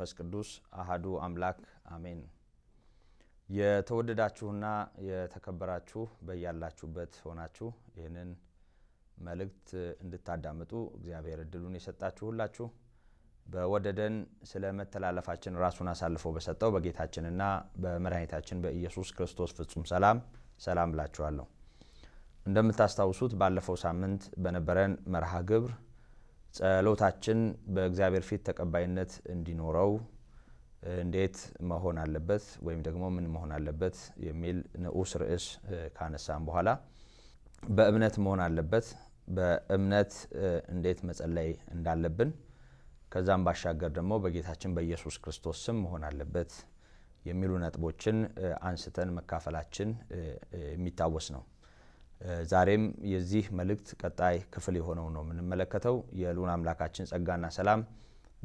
መንፈስ ቅዱስ አህዱ አምላክ አሜን። የተወደዳችሁና የተከበራችሁ በያላችሁበት ሆናችሁ ይህንን መልእክት እንድታዳምጡ እግዚአብሔር እድሉን የሰጣችሁ ሁላችሁ በወደደን ስለ መተላለፋችን ራሱን አሳልፎ በሰጠው በጌታችንና በመድኃኒታችን በኢየሱስ ክርስቶስ ፍጹም ሰላም ሰላም ብላችኋለሁ። እንደምታስታውሱት ባለፈው ሳምንት በነበረን መርሃ ግብር ጸሎታችን በእግዚአብሔር ፊት ተቀባይነት እንዲኖረው እንዴት መሆን አለበት ወይም ደግሞ ምን መሆን አለበት የሚል ንዑስ ርዕስ ካነሳም በኋላ በእምነት መሆን አለበት፣ በእምነት እንዴት መጸለይ እንዳለብን፣ ከዛም ባሻገር ደግሞ በጌታችን በኢየሱስ ክርስቶስ ስም መሆን አለበት የሚሉ ነጥቦችን አንስተን መካፈላችን የሚታወስ ነው። ዛሬም የዚህ መልእክት ቀጣይ ክፍል የሆነው ነው የምንመለከተው። የልዑል አምላካችን ጸጋና ሰላም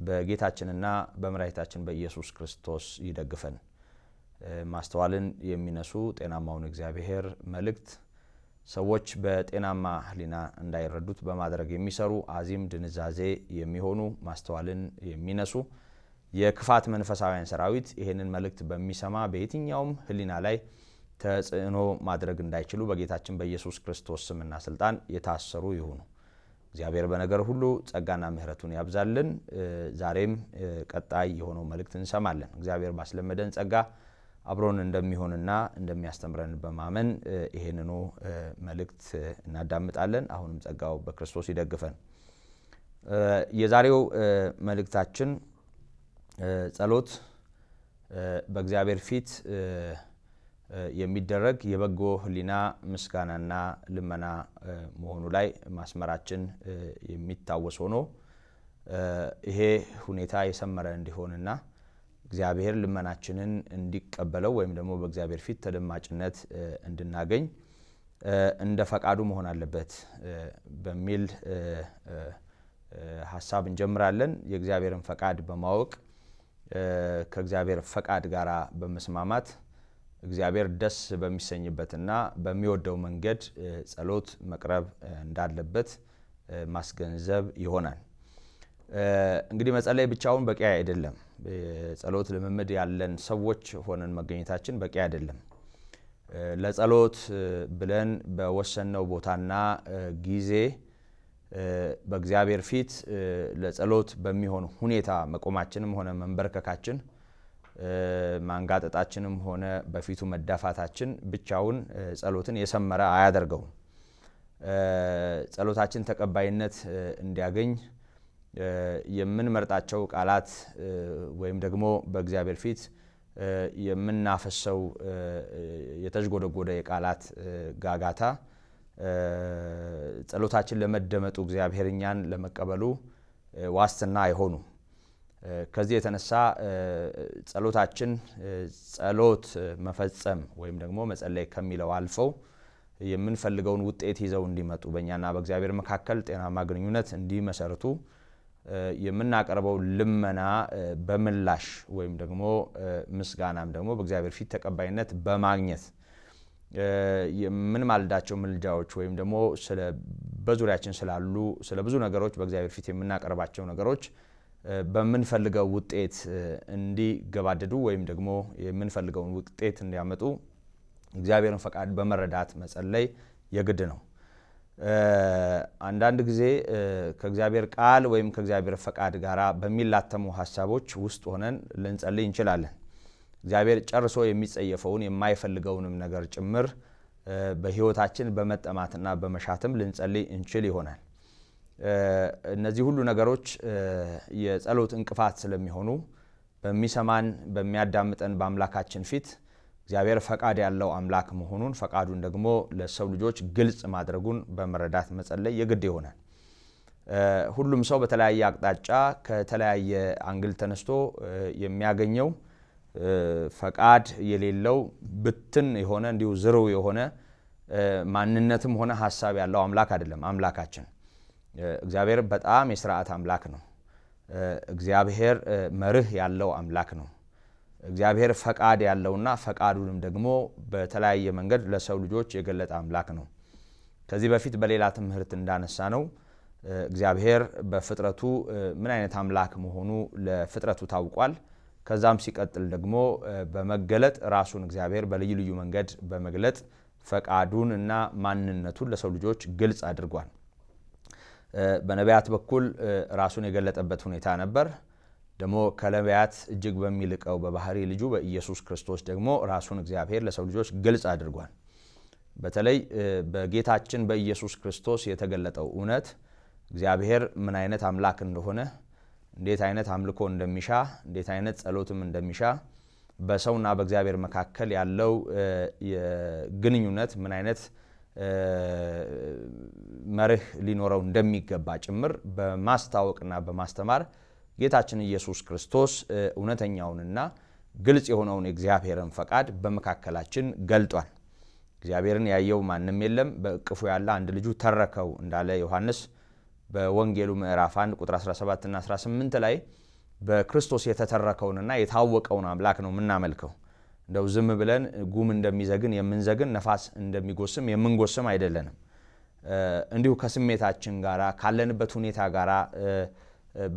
በጌታችንና በመድኃኒታችን በኢየሱስ ክርስቶስ ይደግፈን። ማስተዋልን የሚነሱ ጤናማውን እግዚአብሔር መልእክት ሰዎች በጤናማ ሕሊና እንዳይረዱት በማድረግ የሚሰሩ አዚም ድንዛዜ የሚሆኑ ማስተዋልን የሚነሱ የክፋት መንፈሳውያን ሰራዊት ይህንን መልእክት በሚሰማ በየትኛውም ሕሊና ላይ ተጽዕኖ ማድረግ እንዳይችሉ በጌታችን በኢየሱስ ክርስቶስ ስምና ስልጣን የታሰሩ ይሁኑ። እግዚአብሔር በነገር ሁሉ ጸጋና ምሕረቱን ያብዛልን። ዛሬም ቀጣይ የሆነው መልእክት እንሰማለን። እግዚአብሔር ባስለመደን ጸጋ አብሮን እንደሚሆንና እንደሚያስተምረን በማመን ይሄንኑ መልእክት እናዳምጣለን። አሁንም ጸጋው በክርስቶስ ይደግፈን። የዛሬው መልእክታችን ጸሎት በእግዚአብሔር ፊት የሚደረግ የበጎ ህሊና ምስጋናና ልመና መሆኑ ላይ ማስመራችን የሚታወስ ሆኖ ይሄ ሁኔታ የሰመረ እንዲሆንና እግዚአብሔር ልመናችንን እንዲቀበለው ወይም ደግሞ በእግዚአብሔር ፊት ተደማጭነት እንድናገኝ እንደ ፈቃዱ መሆን አለበት በሚል ሀሳብ እንጀምራለን። የእግዚአብሔርን ፈቃድ በማወቅ ከእግዚአብሔር ፈቃድ ጋር በመስማማት እግዚአብሔር ደስ በሚሰኝበትና በሚወደው መንገድ ጸሎት መቅረብ እንዳለበት ማስገንዘብ ይሆናል። እንግዲህ መጸለይ ብቻውን በቂ አይደለም። ጸሎት ልምምድ ያለን ሰዎች ሆነን መገኘታችን በቂ አይደለም። ለጸሎት ብለን በወሰነው ቦታና ጊዜ በእግዚአብሔር ፊት ለጸሎት በሚሆን ሁኔታ መቆማችንም ሆነ መንበርከካችን ማንጋጠጣችንም ሆነ በፊቱ መዳፋታችን ብቻውን ጸሎትን የሰመረ አያደርገውም። ጸሎታችን ተቀባይነት እንዲያገኝ የምንመርጣቸው ቃላት ወይም ደግሞ በእግዚአብሔር ፊት የምናፈሰው የተዥጎደጎደ የቃላት ጋጋታ ጸሎታችን ለመደመጡ እግዚአብሔር እኛን ለመቀበሉ ዋስትና አይሆኑም። ከዚህ የተነሳ ጸሎታችን ጸሎት መፈጸም ወይም ደግሞ መጸለይ ከሚለው አልፈው የምንፈልገውን ውጤት ይዘው እንዲመጡ በእኛና በእግዚአብሔር መካከል ጤናማ ግንኙነት እንዲመሰርቱ የምናቀርበው ልመና በምላሽ ወይም ደግሞ ምስጋናም ደግሞ በእግዚአብሔር ፊት ተቀባይነት በማግኘት የምንማልዳቸው ምልጃዎች ወይም ደግሞ በዙሪያችን ስላሉ ስለ ብዙ ነገሮች በእግዚአብሔር ፊት የምናቀርባቸው ነገሮች በምንፈልገው ውጤት እንዲገባደዱ ወይም ደግሞ የምንፈልገውን ውጤት እንዲያመጡ እግዚአብሔርን ፈቃድ በመረዳት መጸለይ የግድ ነው። አንዳንድ ጊዜ ከእግዚአብሔር ቃል ወይም ከእግዚአብሔር ፈቃድ ጋር በሚላተሙ ሀሳቦች ውስጥ ሆነን ልንጸልይ እንችላለን። እግዚአብሔር ጨርሶ የሚጸየፈውን የማይፈልገውንም ነገር ጭምር በሕይወታችን በመጠማትና በመሻትም ልንጸልይ እንችል ይሆናል። እነዚህ ሁሉ ነገሮች የጸሎት እንቅፋት ስለሚሆኑ በሚሰማን በሚያዳምጠን በአምላካችን ፊት እግዚአብሔር ፈቃድ ያለው አምላክ መሆኑን ፈቃዱን ደግሞ ለሰው ልጆች ግልጽ ማድረጉን በመረዳት መጸለይ የግድ ይሆናል። ሁሉም ሰው በተለያየ አቅጣጫ ከተለያየ አንግል ተነስቶ የሚያገኘው ፈቃድ የሌለው ብትን የሆነ እንዲሁ ዝርው የሆነ ማንነትም ሆነ ሀሳብ ያለው አምላክ አይደለም አምላካችን። እግዚአብሔር በጣም የስርዓት አምላክ ነው። እግዚአብሔር መርህ ያለው አምላክ ነው። እግዚአብሔር ፈቃድ ያለውና ፈቃዱንም ደግሞ በተለያየ መንገድ ለሰው ልጆች የገለጠ አምላክ ነው። ከዚህ በፊት በሌላ ትምህርት እንዳነሳ ነው እግዚአብሔር በፍጥረቱ ምን አይነት አምላክ መሆኑ ለፍጥረቱ ታውቋል። ከዛም ሲቀጥል ደግሞ በመገለጥ ራሱን እግዚአብሔር በልዩ ልዩ መንገድ በመግለጥ ፈቃዱን እና ማንነቱን ለሰው ልጆች ግልጽ አድርጓል። በነቢያት በኩል ራሱን የገለጠበት ሁኔታ ነበር። ደግሞ ከነቢያት እጅግ በሚልቀው በባህሪ ልጁ በኢየሱስ ክርስቶስ ደግሞ ራሱን እግዚአብሔር ለሰው ልጆች ግልጽ አድርጓል። በተለይ በጌታችን በኢየሱስ ክርስቶስ የተገለጠው እውነት እግዚአብሔር ምን አይነት አምላክ እንደሆነ፣ እንዴት አይነት አምልኮ እንደሚሻ፣ እንዴት አይነት ጸሎትም እንደሚሻ፣ በሰውና በእግዚአብሔር መካከል ያለው ግንኙነት ምን አይነት መርህ ሊኖረው እንደሚገባ ጭምር በማስታወቅና በማስተማር ጌታችን ኢየሱስ ክርስቶስ እውነተኛውንና ግልጽ የሆነውን የእግዚአብሔርን ፈቃድ በመካከላችን ገልጧል። እግዚአብሔርን ያየው ማንም የለም፣ በእቅፉ ያለ አንድ ልጁ ተረከው እንዳለ ዮሐንስ በወንጌሉ ምዕራፍ 1 ቁጥር 17 እና 18 ላይ በክርስቶስ የተተረከውንና የታወቀውን አምላክ ነው የምናመልከው። እንደው ዝም ብለን ጉም እንደሚዘግን የምንዘግን ነፋስ እንደሚጎስም የምንጎስም አይደለንም። እንዲሁ ከስሜታችን ጋራ ካለንበት ሁኔታ ጋራ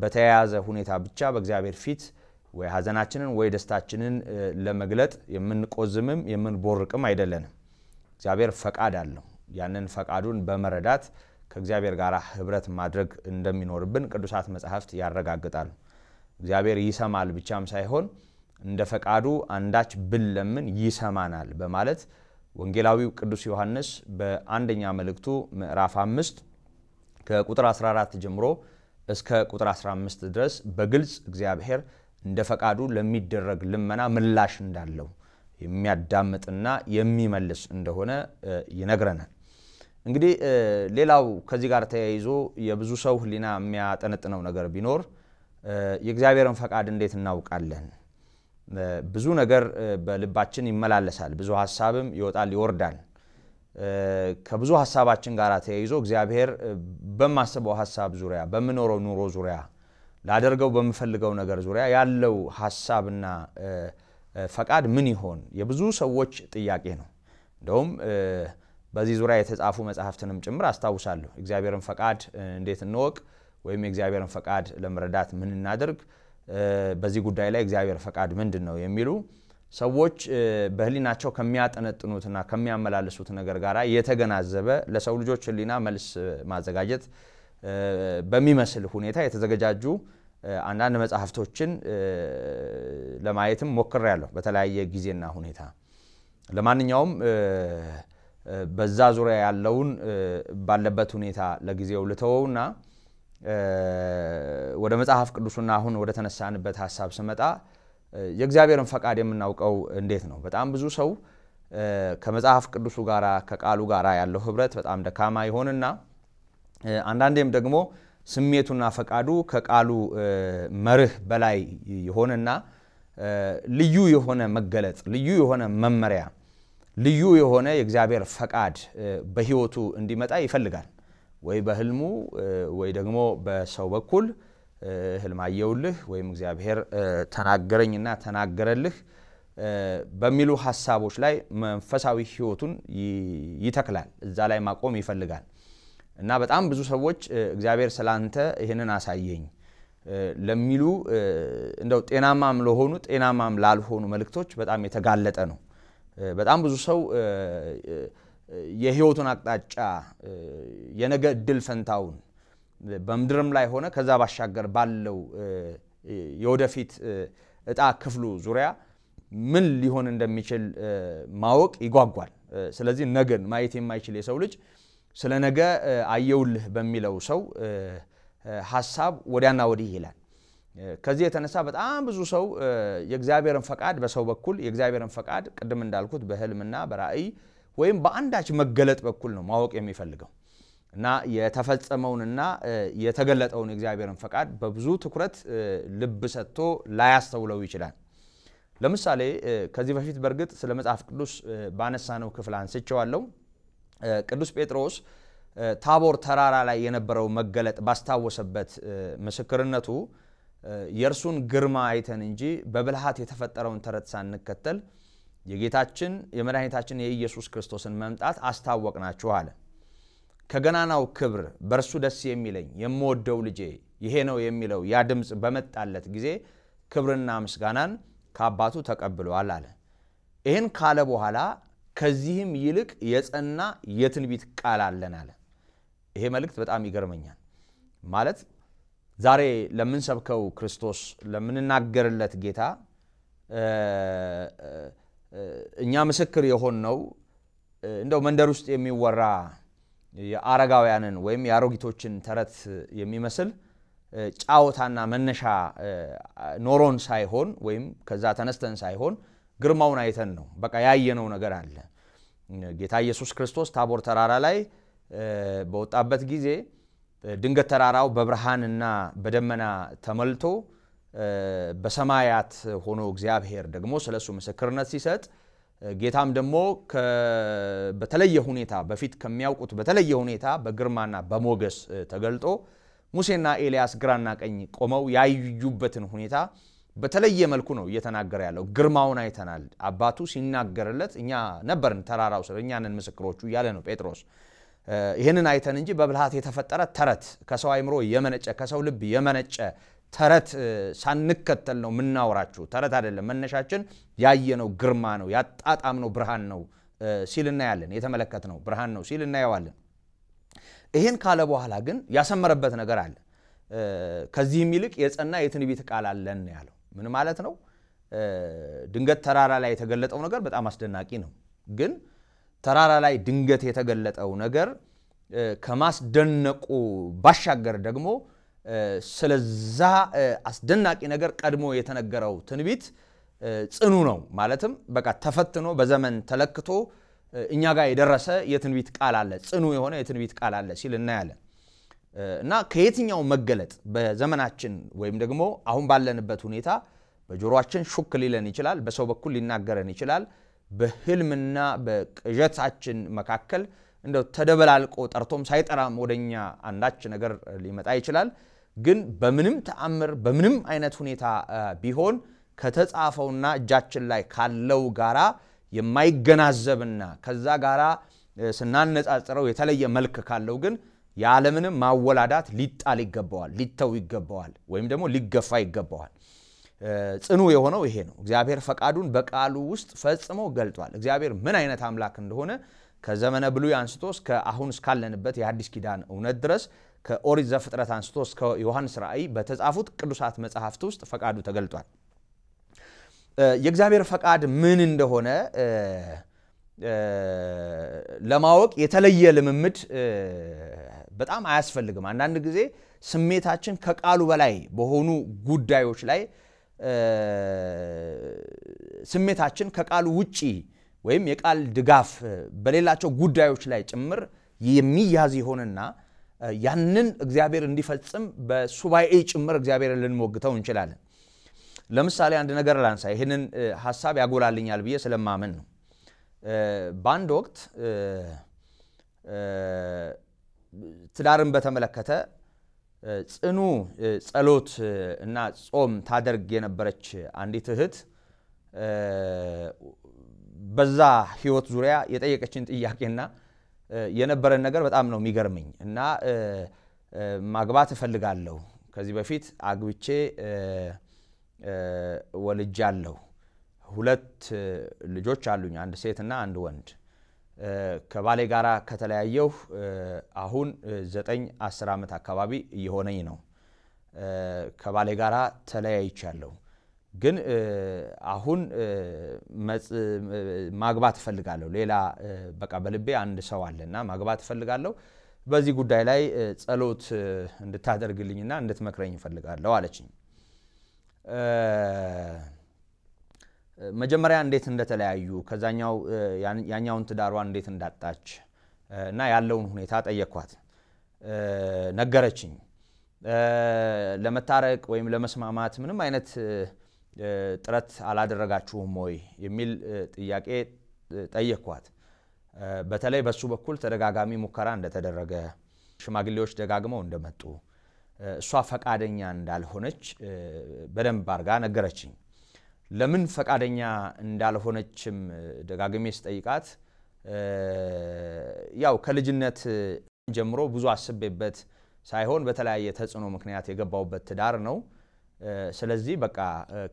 በተያያዘ ሁኔታ ብቻ በእግዚአብሔር ፊት ወይ ሐዘናችንን ወይ ደስታችንን ለመግለጥ የምንቆዝምም የምንቦርቅም አይደለንም። እግዚአብሔር ፈቃድ አለው። ያንን ፈቃዱን በመረዳት ከእግዚአብሔር ጋር ህብረት ማድረግ እንደሚኖርብን ቅዱሳት መጽሐፍት ያረጋግጣሉ። እግዚአብሔር ይሰማል ብቻም ሳይሆን እንደ ፈቃዱ አንዳች ብንለምን ይሰማናል በማለት ወንጌላዊው ቅዱስ ዮሐንስ በአንደኛ መልእክቱ ምዕራፍ 5 ከቁጥር 14 ጀምሮ እስከ ቁጥር 15 ድረስ በግልጽ እግዚአብሔር እንደ ፈቃዱ ለሚደረግ ልመና ምላሽ እንዳለው የሚያዳምጥና የሚመልስ እንደሆነ ይነግረናል። እንግዲህ ሌላው ከዚህ ጋር ተያይዞ የብዙ ሰው ሕሊና የሚያጠነጥነው ነገር ቢኖር የእግዚአብሔርን ፈቃድ እንዴት እናውቃለን? ብዙ ነገር በልባችን ይመላለሳል፣ ብዙ ሀሳብም ይወጣል ይወርዳል። ከብዙ ሀሳባችን ጋር ተያይዞ እግዚአብሔር በማስበው ሀሳብ ዙሪያ በምኖረው ኑሮ ዙሪያ ላደርገው በምፈልገው ነገር ዙሪያ ያለው ሀሳብና ፈቃድ ምን ይሆን የብዙ ሰዎች ጥያቄ ነው። እንደውም በዚህ ዙሪያ የተጻፉ መጽሐፍትንም ጭምር አስታውሳለሁ። እግዚአብሔርን ፈቃድ እንዴት እንወቅ ወይም የእግዚአብሔርን ፈቃድ ለመረዳት ምን እናደርግ በዚህ ጉዳይ ላይ እግዚአብሔር ፈቃድ ምንድን ነው የሚሉ ሰዎች በህሊናቸው ከሚያጠነጥኑትና ከሚያመላልሱት ነገር ጋር የተገናዘበ ለሰው ልጆች ህሊና መልስ ማዘጋጀት በሚመስል ሁኔታ የተዘገጃጁ አንዳንድ መጽሐፍቶችን ለማየትም ሞክር ያለሁ በተለያየ ጊዜና ሁኔታ። ለማንኛውም በዛ ዙሪያ ያለውን ባለበት ሁኔታ ለጊዜው ልተወውና ወደ መጽሐፍ ቅዱሱና አሁን ወደ ተነሳንበት ሀሳብ ስመጣ የእግዚአብሔርን ፈቃድ የምናውቀው እንዴት ነው? በጣም ብዙ ሰው ከመጽሐፍ ቅዱሱ ጋር ከቃሉ ጋር ያለው ህብረት በጣም ደካማ ይሆንና አንዳንዴም ደግሞ ስሜቱና ፈቃዱ ከቃሉ መርህ በላይ ይሆንና ልዩ የሆነ መገለጥ፣ ልዩ የሆነ መመሪያ፣ ልዩ የሆነ የእግዚአብሔር ፈቃድ በህይወቱ እንዲመጣ ይፈልጋል። ወይ በህልሙ ወይ ደግሞ በሰው በኩል ህልም አየውልህ ወይም እግዚአብሔር ተናገረኝና ተናገረልህ በሚሉ ሀሳቦች ላይ መንፈሳዊ ህይወቱን ይተክላል። እዛ ላይ ማቆም ይፈልጋል እና በጣም ብዙ ሰዎች እግዚአብሔር ስላንተ ይህንን አሳየኝ ለሚሉ እንደው ጤናማም ለሆኑ ጤናማም ላልሆኑ መልእክቶች በጣም የተጋለጠ ነው። በጣም ብዙ ሰው የህይወቱን አቅጣጫ የነገ እድል ፈንታውን በምድርም ላይ ሆነ ከዛ ባሻገር ባለው የወደፊት እጣ ክፍሉ ዙሪያ ምን ሊሆን እንደሚችል ማወቅ ይጓጓል። ስለዚህ ነገን ማየት የማይችል የሰው ልጅ ስለ ነገ አየውልህ በሚለው ሰው ሀሳብ ወዲያና ወዲህ ይላል። ከዚህ የተነሳ በጣም ብዙ ሰው የእግዚአብሔርን ፈቃድ በሰው በኩል የእግዚአብሔርን ፈቃድ ቅድም እንዳልኩት በህልምና በራእይ ወይም በአንዳች መገለጥ በኩል ነው ማወቅ የሚፈልገው እና የተፈጸመውንና የተገለጠውን የእግዚአብሔርን ፈቃድ በብዙ ትኩረት ልብ ሰጥቶ ላያስተውለው ይችላል። ለምሳሌ ከዚህ በፊት በእርግጥ ስለ መጽሐፍ ቅዱስ ባነሳነው ክፍል አንስቼዋለሁ። ቅዱስ ጴጥሮስ ታቦር ተራራ ላይ የነበረው መገለጥ ባስታወሰበት ምስክርነቱ የእርሱን ግርማ አይተን እንጂ በብልሃት የተፈጠረውን ተረት ሳንከተል የጌታችን የመድኃኒታችን የኢየሱስ ክርስቶስን መምጣት አስታወቅናችሁ አለ። ከገናናው ክብር በእርሱ ደስ የሚለኝ የምወደው ልጄ ይሄ ነው የሚለው ያ ድምፅ በመጣለት ጊዜ ክብርና ምስጋናን ከአባቱ ተቀብለዋል አለ። ይህን ካለ በኋላ ከዚህም ይልቅ የጸና የትንቢት ቃል አለን አለ። ይሄ መልእክት በጣም ይገርመኛል። ማለት ዛሬ ለምንሰብከው ክርስቶስ ለምንናገርለት ጌታ እኛ ምስክር የሆን ነው እንደው መንደር ውስጥ የሚወራ የአረጋውያንን ወይም የአሮጊቶችን ተረት የሚመስል ጫወታና መነሻ ኖሮን ሳይሆን ወይም ከዛ ተነስተን ሳይሆን ግርማውን አይተን ነው። በቃ ያየነው ነገር አለ። ጌታ ኢየሱስ ክርስቶስ ታቦር ተራራ ላይ በወጣበት ጊዜ ድንገት ተራራው በብርሃንና በደመና ተሞልቶ በሰማያት ሆኖ እግዚአብሔር ደግሞ ስለ እሱ ምስክርነት ሲሰጥ ጌታም ደግሞ በተለየ ሁኔታ በፊት ከሚያውቁት በተለየ ሁኔታ በግርማና በሞገስ ተገልጦ ሙሴና ኤልያስ ግራና ቀኝ ቆመው ያዩበትን ሁኔታ በተለየ መልኩ ነው እየተናገረ ያለው። ግርማውን አይተናል። አባቱ ሲናገርለት እኛ ነበርን ተራራው ስለ እኛንን ምስክሮቹ እያለ ነው ጴጥሮስ። ይህንን አይተን እንጂ በብልሃት የተፈጠረ ተረት ከሰው አይምሮ የመነጨ ከሰው ልብ የመነጨ ተረት ሳንከተል ነው የምናወራችሁ። ተረት አይደለም መነሻችን፣ ያየነው ግርማ ነው፣ ያጣጣምነው ብርሃን ነው ሲል እናያለን። የተመለከትነው ብርሃን ነው ሲል እናየዋለን። ይህን ካለ በኋላ ግን ያሰመረበት ነገር አለ። ከዚህም ይልቅ የጸና የትንቢት ቃል አለን ያለው ምን ማለት ነው? ድንገት ተራራ ላይ የተገለጠው ነገር በጣም አስደናቂ ነው። ግን ተራራ ላይ ድንገት የተገለጠው ነገር ከማስደነቁ ባሻገር ደግሞ ስለዛ አስደናቂ ነገር ቀድሞ የተነገረው ትንቢት ጽኑ ነው። ማለትም በቃ ተፈትኖ በዘመን ተለክቶ እኛ ጋር የደረሰ የትንቢት ቃል አለ፣ ጽኑ የሆነ የትንቢት ቃል አለ ሲል እናያለን። እና ከየትኛው መገለጥ በዘመናችን ወይም ደግሞ አሁን ባለንበት ሁኔታ በጆሮአችን ሹክ ሊለን ይችላል፣ በሰው በኩል ሊናገረን ይችላል። በህልምና በቅዠታችን መካከል እንደው ተደበላልቆ ጠርቶም ሳይጠራም ወደኛ አንዳች ነገር ሊመጣ ይችላል። ግን በምንም ተአምር በምንም አይነት ሁኔታ ቢሆን ከተጻፈውና እጃችን ላይ ካለው ጋራ የማይገናዘብና ከዛ ጋራ ስናነጻጽረው የተለየ መልክ ካለው ግን ያለምንም ማወላዳት ሊጣል ይገባዋል፣ ሊተው ይገባዋል፣ ወይም ደግሞ ሊገፋ ይገባዋል። ጽኑ የሆነው ይሄ ነው። እግዚአብሔር ፈቃዱን በቃሉ ውስጥ ፈጽሞ ገልጧል። እግዚአብሔር ምን አይነት አምላክ እንደሆነ ከዘመነ ብሉይ አንስቶ እስከ አሁን እስካለንበት የአዲስ ኪዳን እውነት ድረስ ከኦሪት ዘፍጥረት አንስቶ እስከ ዮሐንስ ራእይ በተጻፉት ቅዱሳት መጽሐፍት ውስጥ ፈቃዱ ተገልጧል። የእግዚአብሔር ፈቃድ ምን እንደሆነ ለማወቅ የተለየ ልምምድ በጣም አያስፈልግም። አንዳንድ ጊዜ ስሜታችን ከቃሉ በላይ በሆኑ ጉዳዮች ላይ ስሜታችን ከቃሉ ውጪ ወይም የቃል ድጋፍ በሌላቸው ጉዳዮች ላይ ጭምር የሚያዝ ይሆንና ያንን እግዚአብሔር እንዲፈጽም በሱባኤ ጭምር እግዚአብሔርን ልንሞግተው እንችላለን። ለምሳሌ አንድ ነገር ላንሳ፣ ይህንን ሀሳብ ያጎላልኛል ብዬ ስለማምን ነው። በአንድ ወቅት ትዳርን በተመለከተ ጽኑ ጸሎት እና ጾም ታደርግ የነበረች አንዲት እህት በዛ ህይወት ዙሪያ የጠየቀችን ጥያቄና የነበረን ነገር በጣም ነው የሚገርምኝ እና ማግባት እፈልጋለሁ። ከዚህ በፊት አግብቼ ወልጃለሁ። ሁለት ልጆች አሉኝ፣ አንድ ሴትና አንድ ወንድ። ከባሌ ጋር ከተለያየሁ አሁን ዘጠኝ አስር ዓመት አካባቢ እየሆነኝ ነው። ከባሌ ጋር ተለያይቻለሁ። ግን አሁን ማግባት እፈልጋለሁ። ሌላ በቃ በልቤ አንድ ሰው አለና ማግባት እፈልጋለሁ። በዚህ ጉዳይ ላይ ጸሎት እንድታደርግልኝና እንድትመክረኝ እፈልጋለሁ አለችኝ። መጀመሪያ እንዴት እንደተለያዩ ከዛኛው ያኛውን ትዳሯ እንዴት እንዳጣች እና ያለውን ሁኔታ ጠየኳት። ነገረችኝ። ለመታረቅ ወይም ለመስማማት ምንም አይነት ጥረት አላደረጋችሁም ወይ የሚል ጥያቄ ጠየቅኳት። በተለይ በሱ በኩል ተደጋጋሚ ሙከራ እንደተደረገ ሽማግሌዎች ደጋግመው እንደመጡ እሷ ፈቃደኛ እንዳልሆነች በደንብ አድርጋ ነገረችኝ። ለምን ፈቃደኛ እንዳልሆነችም ደጋግሜ ስጠይቃት ያው ከልጅነት ጀምሮ ብዙ አስቤበት ሳይሆን በተለያየ ተጽዕኖ ምክንያት የገባውበት ትዳር ነው ስለዚህ በቃ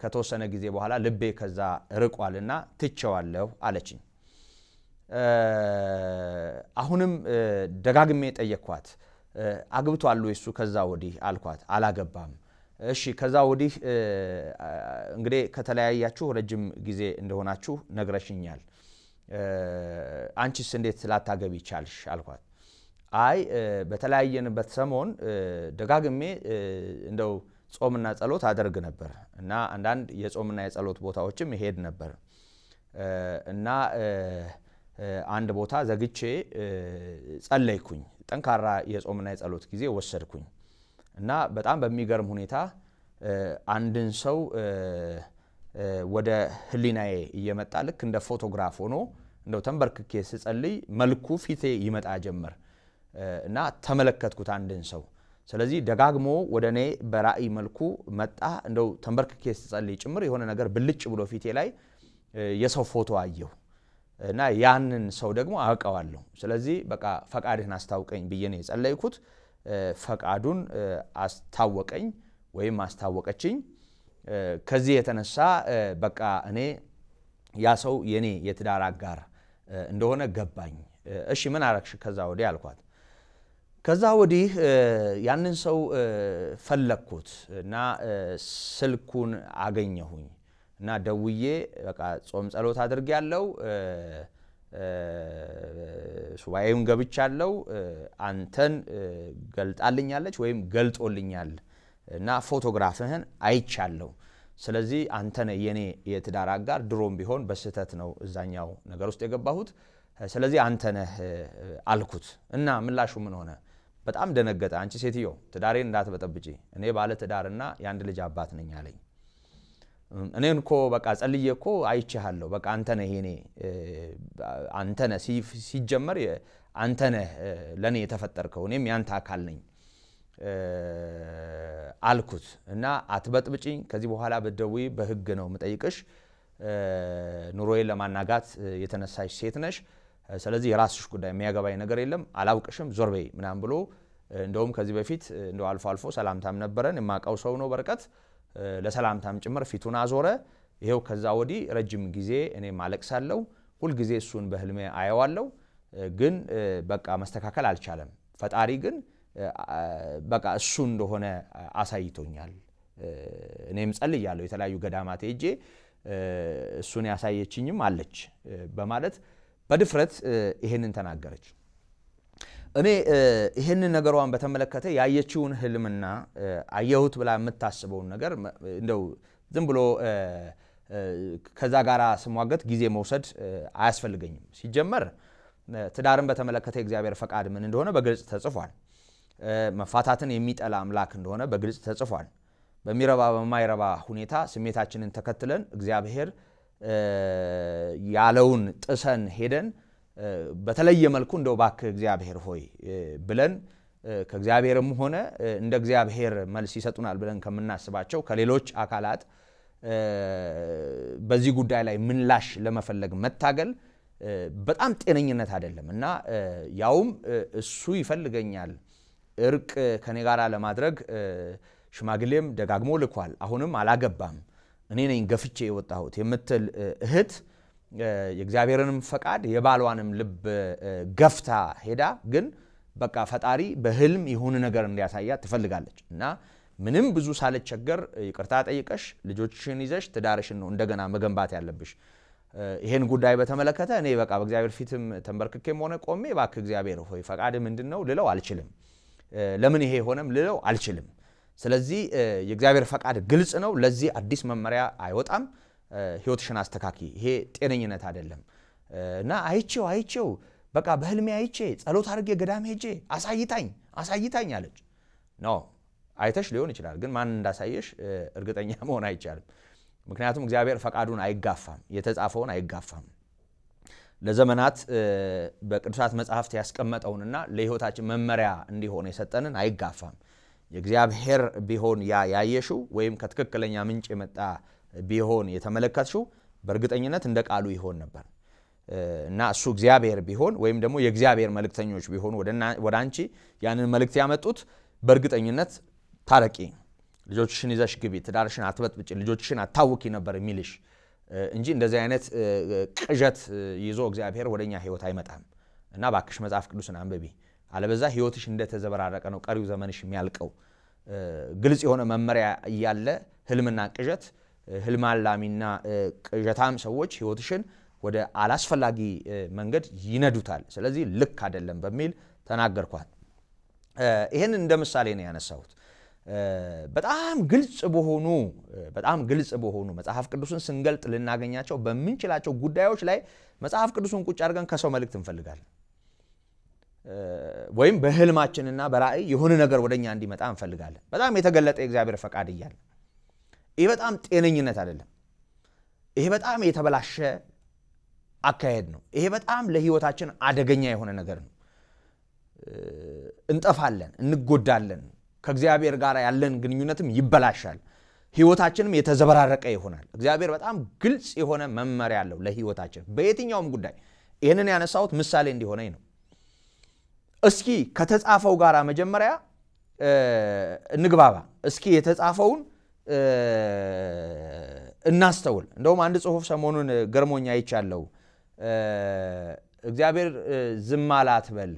ከተወሰነ ጊዜ በኋላ ልቤ ከዛ ርቋልና ትቸዋለሁ አለችኝ። አሁንም ደጋግሜ ጠየቅኳት። አግብቷል እሱ ከዛ ወዲህ አልኳት። አላገባም። እሺ ከዛ ወዲህ እንግዲህ ከተለያያችሁ ረጅም ጊዜ እንደሆናችሁ ነግረሽኛል። አንቺስ እንዴት ላታገቢ ቻልሽ? አልኳት። አይ በተለያየንበት ሰሞን ደጋግሜ እንደው ጾምና ጸሎት አደርግ ነበር እና አንዳንድ የጾምና የጸሎት ቦታዎችም ይሄድ ነበር እና አንድ ቦታ ዘግቼ ጸለይኩኝ። ጠንካራ የጾምና የጸሎት ጊዜ ወሰድኩኝ እና በጣም በሚገርም ሁኔታ አንድን ሰው ወደ ህሊናዬ እየመጣ ልክ እንደ ፎቶግራፍ ሆኖ እንደው ተንበርክኬ ስጸልይ መልኩ ፊቴ ይመጣ ጀመር እና ተመለከትኩት አንድን ሰው ስለዚህ ደጋግሞ ወደ እኔ በራእይ መልኩ መጣ። እንደው ተንበርክኬ ስጸልይ ጭምር የሆነ ነገር ብልጭ ብሎ ፊቴ ላይ የሰው ፎቶ አየሁ እና ያንን ሰው ደግሞ አውቀዋለሁ። ስለዚህ በቃ ፈቃድህን አስታውቀኝ ብዬ ነው የጸለይኩት። ፈቃዱን አስታወቀኝ ወይም አስታወቀችኝ። ከዚህ የተነሳ በቃ እኔ ያ ሰው የኔ የትዳር አጋር እንደሆነ ገባኝ። እሺ ምን አረግሽ ከዛ ወዲህ አልኳት። ከዛ ወዲህ ያንን ሰው ፈለግኩት እና ስልኩን አገኘሁኝ እና ደውዬ በቃ ጾም ጸሎት አድርጌ ያለው ሱባኤውን ገብቻለው አንተን ገልጣልኛለች ወይም ገልጦልኛል እና ፎቶግራፍህን አይቻለው። ስለዚህ አንተነ የኔ የትዳር አጋር ድሮም ቢሆን በስህተት ነው እዛኛው ነገር ውስጥ የገባሁት። ስለዚህ አንተነህ አልኩት እና ምላሹ ምን ሆነ? በጣም ደነገጠ። አንቺ ሴትዮ ትዳሬን እንዳትበጠብጪ እኔ ባለ ትዳርና የአንድ ልጅ አባት ነኝ አለኝ። እኔን እኮ በቃ ጸልዬ እኮ አይቼሃለሁ። በቃ አንተነህ የኔ አንተነህ ሲጀመር አንተነህ ለእኔ የተፈጠርከው እኔም ያንተ አካል ነኝ አልኩት እና አትበጥብጭኝ፣ ከዚህ በኋላ ብትደውይ በህግ ነው የምጠይቅሽ። ኑሮዬን ለማናጋት የተነሳሽ ሴት ነሽ ስለዚህ የራስሽ ጉዳይ የሚያገባኝ ነገር የለም አላውቅሽም ዞር በይ ምናም ብሎ እንደውም ከዚህ በፊት እንደ አልፎ አልፎ ሰላምታም ነበረን የማቀው ሰው ነው በርቀት ለሰላምታም ጭምር ፊቱን አዞረ ይሄው ከዛ ወዲህ ረጅም ጊዜ እኔ ማለቅሳለው ሁልጊዜ እሱን በህልሜ አየዋለው ግን በቃ መስተካከል አልቻለም ፈጣሪ ግን በቃ እሱ እንደሆነ አሳይቶኛል እኔም ጸልያለሁ የተለያዩ ገዳማት ሄጄ እሱን ያሳየችኝም አለች በማለት በድፍረት ይሄንን ተናገረች። እኔ ይሄንን ነገሯን በተመለከተ ያየችውን ህልምና አየሁት ብላ የምታስበውን ነገር እንደው ዝም ብሎ ከዛ ጋር ስሟገት ጊዜ መውሰድ አያስፈልገኝም። ሲጀመር ትዳርን በተመለከተ የእግዚአብሔር ፈቃድ ምን እንደሆነ በግልጽ ተጽፏል። መፋታትን የሚጠላ አምላክ እንደሆነ በግልጽ ተጽፏል። በሚረባ በማይረባ ሁኔታ ስሜታችንን ተከትለን እግዚአብሔር ያለውን ጥሰን ሄደን በተለየ መልኩ እንደው እባክህ እግዚአብሔር ሆይ ብለን ከእግዚአብሔርም ሆነ እንደ እግዚአብሔር መልስ ይሰጡናል ብለን ከምናስባቸው ከሌሎች አካላት በዚህ ጉዳይ ላይ ምላሽ ለመፈለግ መታገል በጣም ጤነኝነት አይደለም እና ያውም እሱ ይፈልገኛል እርቅ ከኔ ጋር ለማድረግ ሽማግሌም ደጋግሞ ልኳል። አሁንም አላገባም እኔ ነኝ ገፍቼ የወጣሁት የምትል እህት የእግዚአብሔርንም ፈቃድ የባሏንም ልብ ገፍታ ሄዳ ግን በቃ ፈጣሪ በህልም የሆነ ነገር እንዲያሳያት ትፈልጋለች እና ምንም ብዙ ሳልቸገር ይቅርታ ጠይቀሽ ልጆችሽን ይዘሽ ትዳርሽን ነው እንደገና መገንባት ያለብሽ። ይሄን ጉዳይ በተመለከተ እኔ በቃ በእግዚአብሔር ፊትም ተንበርክኬም ሆነ ቆሜ እባክህ እግዚአብሔር ሆይ ፈቃድ ምንድን ነው ልለው አልችልም። ለምን ይሄ ሆነም ልለው አልችልም። ስለዚህ የእግዚአብሔር ፈቃድ ግልጽ ነው። ለዚህ አዲስ መመሪያ አይወጣም። ህይወትሽን አስተካኪ፣ ይሄ ጤነኝነት አይደለም እና አይቼው አይቼው በቃ በህልሜ አይቼ ጸሎት አድርጌ ገዳም ሄጄ አሳይታኝ አሳይታኝ አለች። ኖ አይተሽ ሊሆን ይችላል፣ ግን ማን እንዳሳየሽ እርግጠኛ መሆን አይቻልም። ምክንያቱም እግዚአብሔር ፈቃዱን አይጋፋም፣ የተጻፈውን አይጋፋም። ለዘመናት በቅዱሳት መጽሐፍት ያስቀመጠውንና ለህይወታችን መመሪያ እንዲሆን የሰጠንን አይጋፋም። የእግዚአብሔር ቢሆን ያ ያየሽው ወይም ከትክክለኛ ምንጭ የመጣ ቢሆን የተመለከትሽው በእርግጠኝነት እንደ ቃሉ ይሆን ነበር እና እሱ እግዚአብሔር ቢሆን ወይም ደግሞ የእግዚአብሔር መልእክተኞች ቢሆኑ ወደ አንቺ ያንን መልእክት ያመጡት በእርግጠኝነት ታረቂ፣ ልጆችሽን ይዘሽ ግቢ፣ ትዳርሽን አትበጥብጭ፣ ልጆችሽን አታውኪ ነበር የሚልሽ እንጂ እንደዚህ አይነት ቅዠት ይዞ እግዚአብሔር ወደኛ ህይወት አይመጣም እና ባክሽ መጽሐፍ ቅዱስን አንብቢ። አለበዛ ህይወትሽ እንደተዘበራረቀ ነው ቀሪው ዘመንሽ የሚያልቀው። ግልጽ የሆነ መመሪያ እያለ ህልምና ቅዠት፣ ህልም አላሚና ቅዠታም ሰዎች ህይወትሽን ወደ አላስፈላጊ መንገድ ይነዱታል። ስለዚህ ልክ አይደለም በሚል ተናገርኳት። ይህን እንደ ምሳሌ ነው ያነሳሁት። በጣም ግልጽ በሆኑ በጣም ግልጽ በሆኑ መጽሐፍ ቅዱስን ስንገልጥ ልናገኛቸው በምንችላቸው ጉዳዮች ላይ መጽሐፍ ቅዱስን ቁጭ አድርገን ከሰው መልእክት እንፈልጋለን። ወይም በህልማችንና በራእይ የሆነ ነገር ወደኛ እንዲመጣ እንፈልጋለን። በጣም የተገለጠ የእግዚአብሔር ፈቃድ እያለ ይህ በጣም ጤነኝነት አይደለም። ይሄ በጣም የተበላሸ አካሄድ ነው። ይሄ በጣም ለህይወታችን አደገኛ የሆነ ነገር ነው። እንጠፋለን፣ እንጎዳለን። ከእግዚአብሔር ጋር ያለን ግንኙነትም ይበላሻል። ህይወታችንም የተዘበራረቀ ይሆናል። እግዚአብሔር በጣም ግልጽ የሆነ መመሪያ አለው ለህይወታችን በየትኛውም ጉዳይ። ይህንን ያነሳሁት ምሳሌ እንዲሆነኝ ነው። እስኪ ከተጻፈው ጋር መጀመሪያ እንግባባ። እስኪ የተጻፈውን እናስተውል። እንደውም አንድ ጽሑፍ ሰሞኑን ገርሞኝ አይቻለው። እግዚአብሔር ዝም አላትበል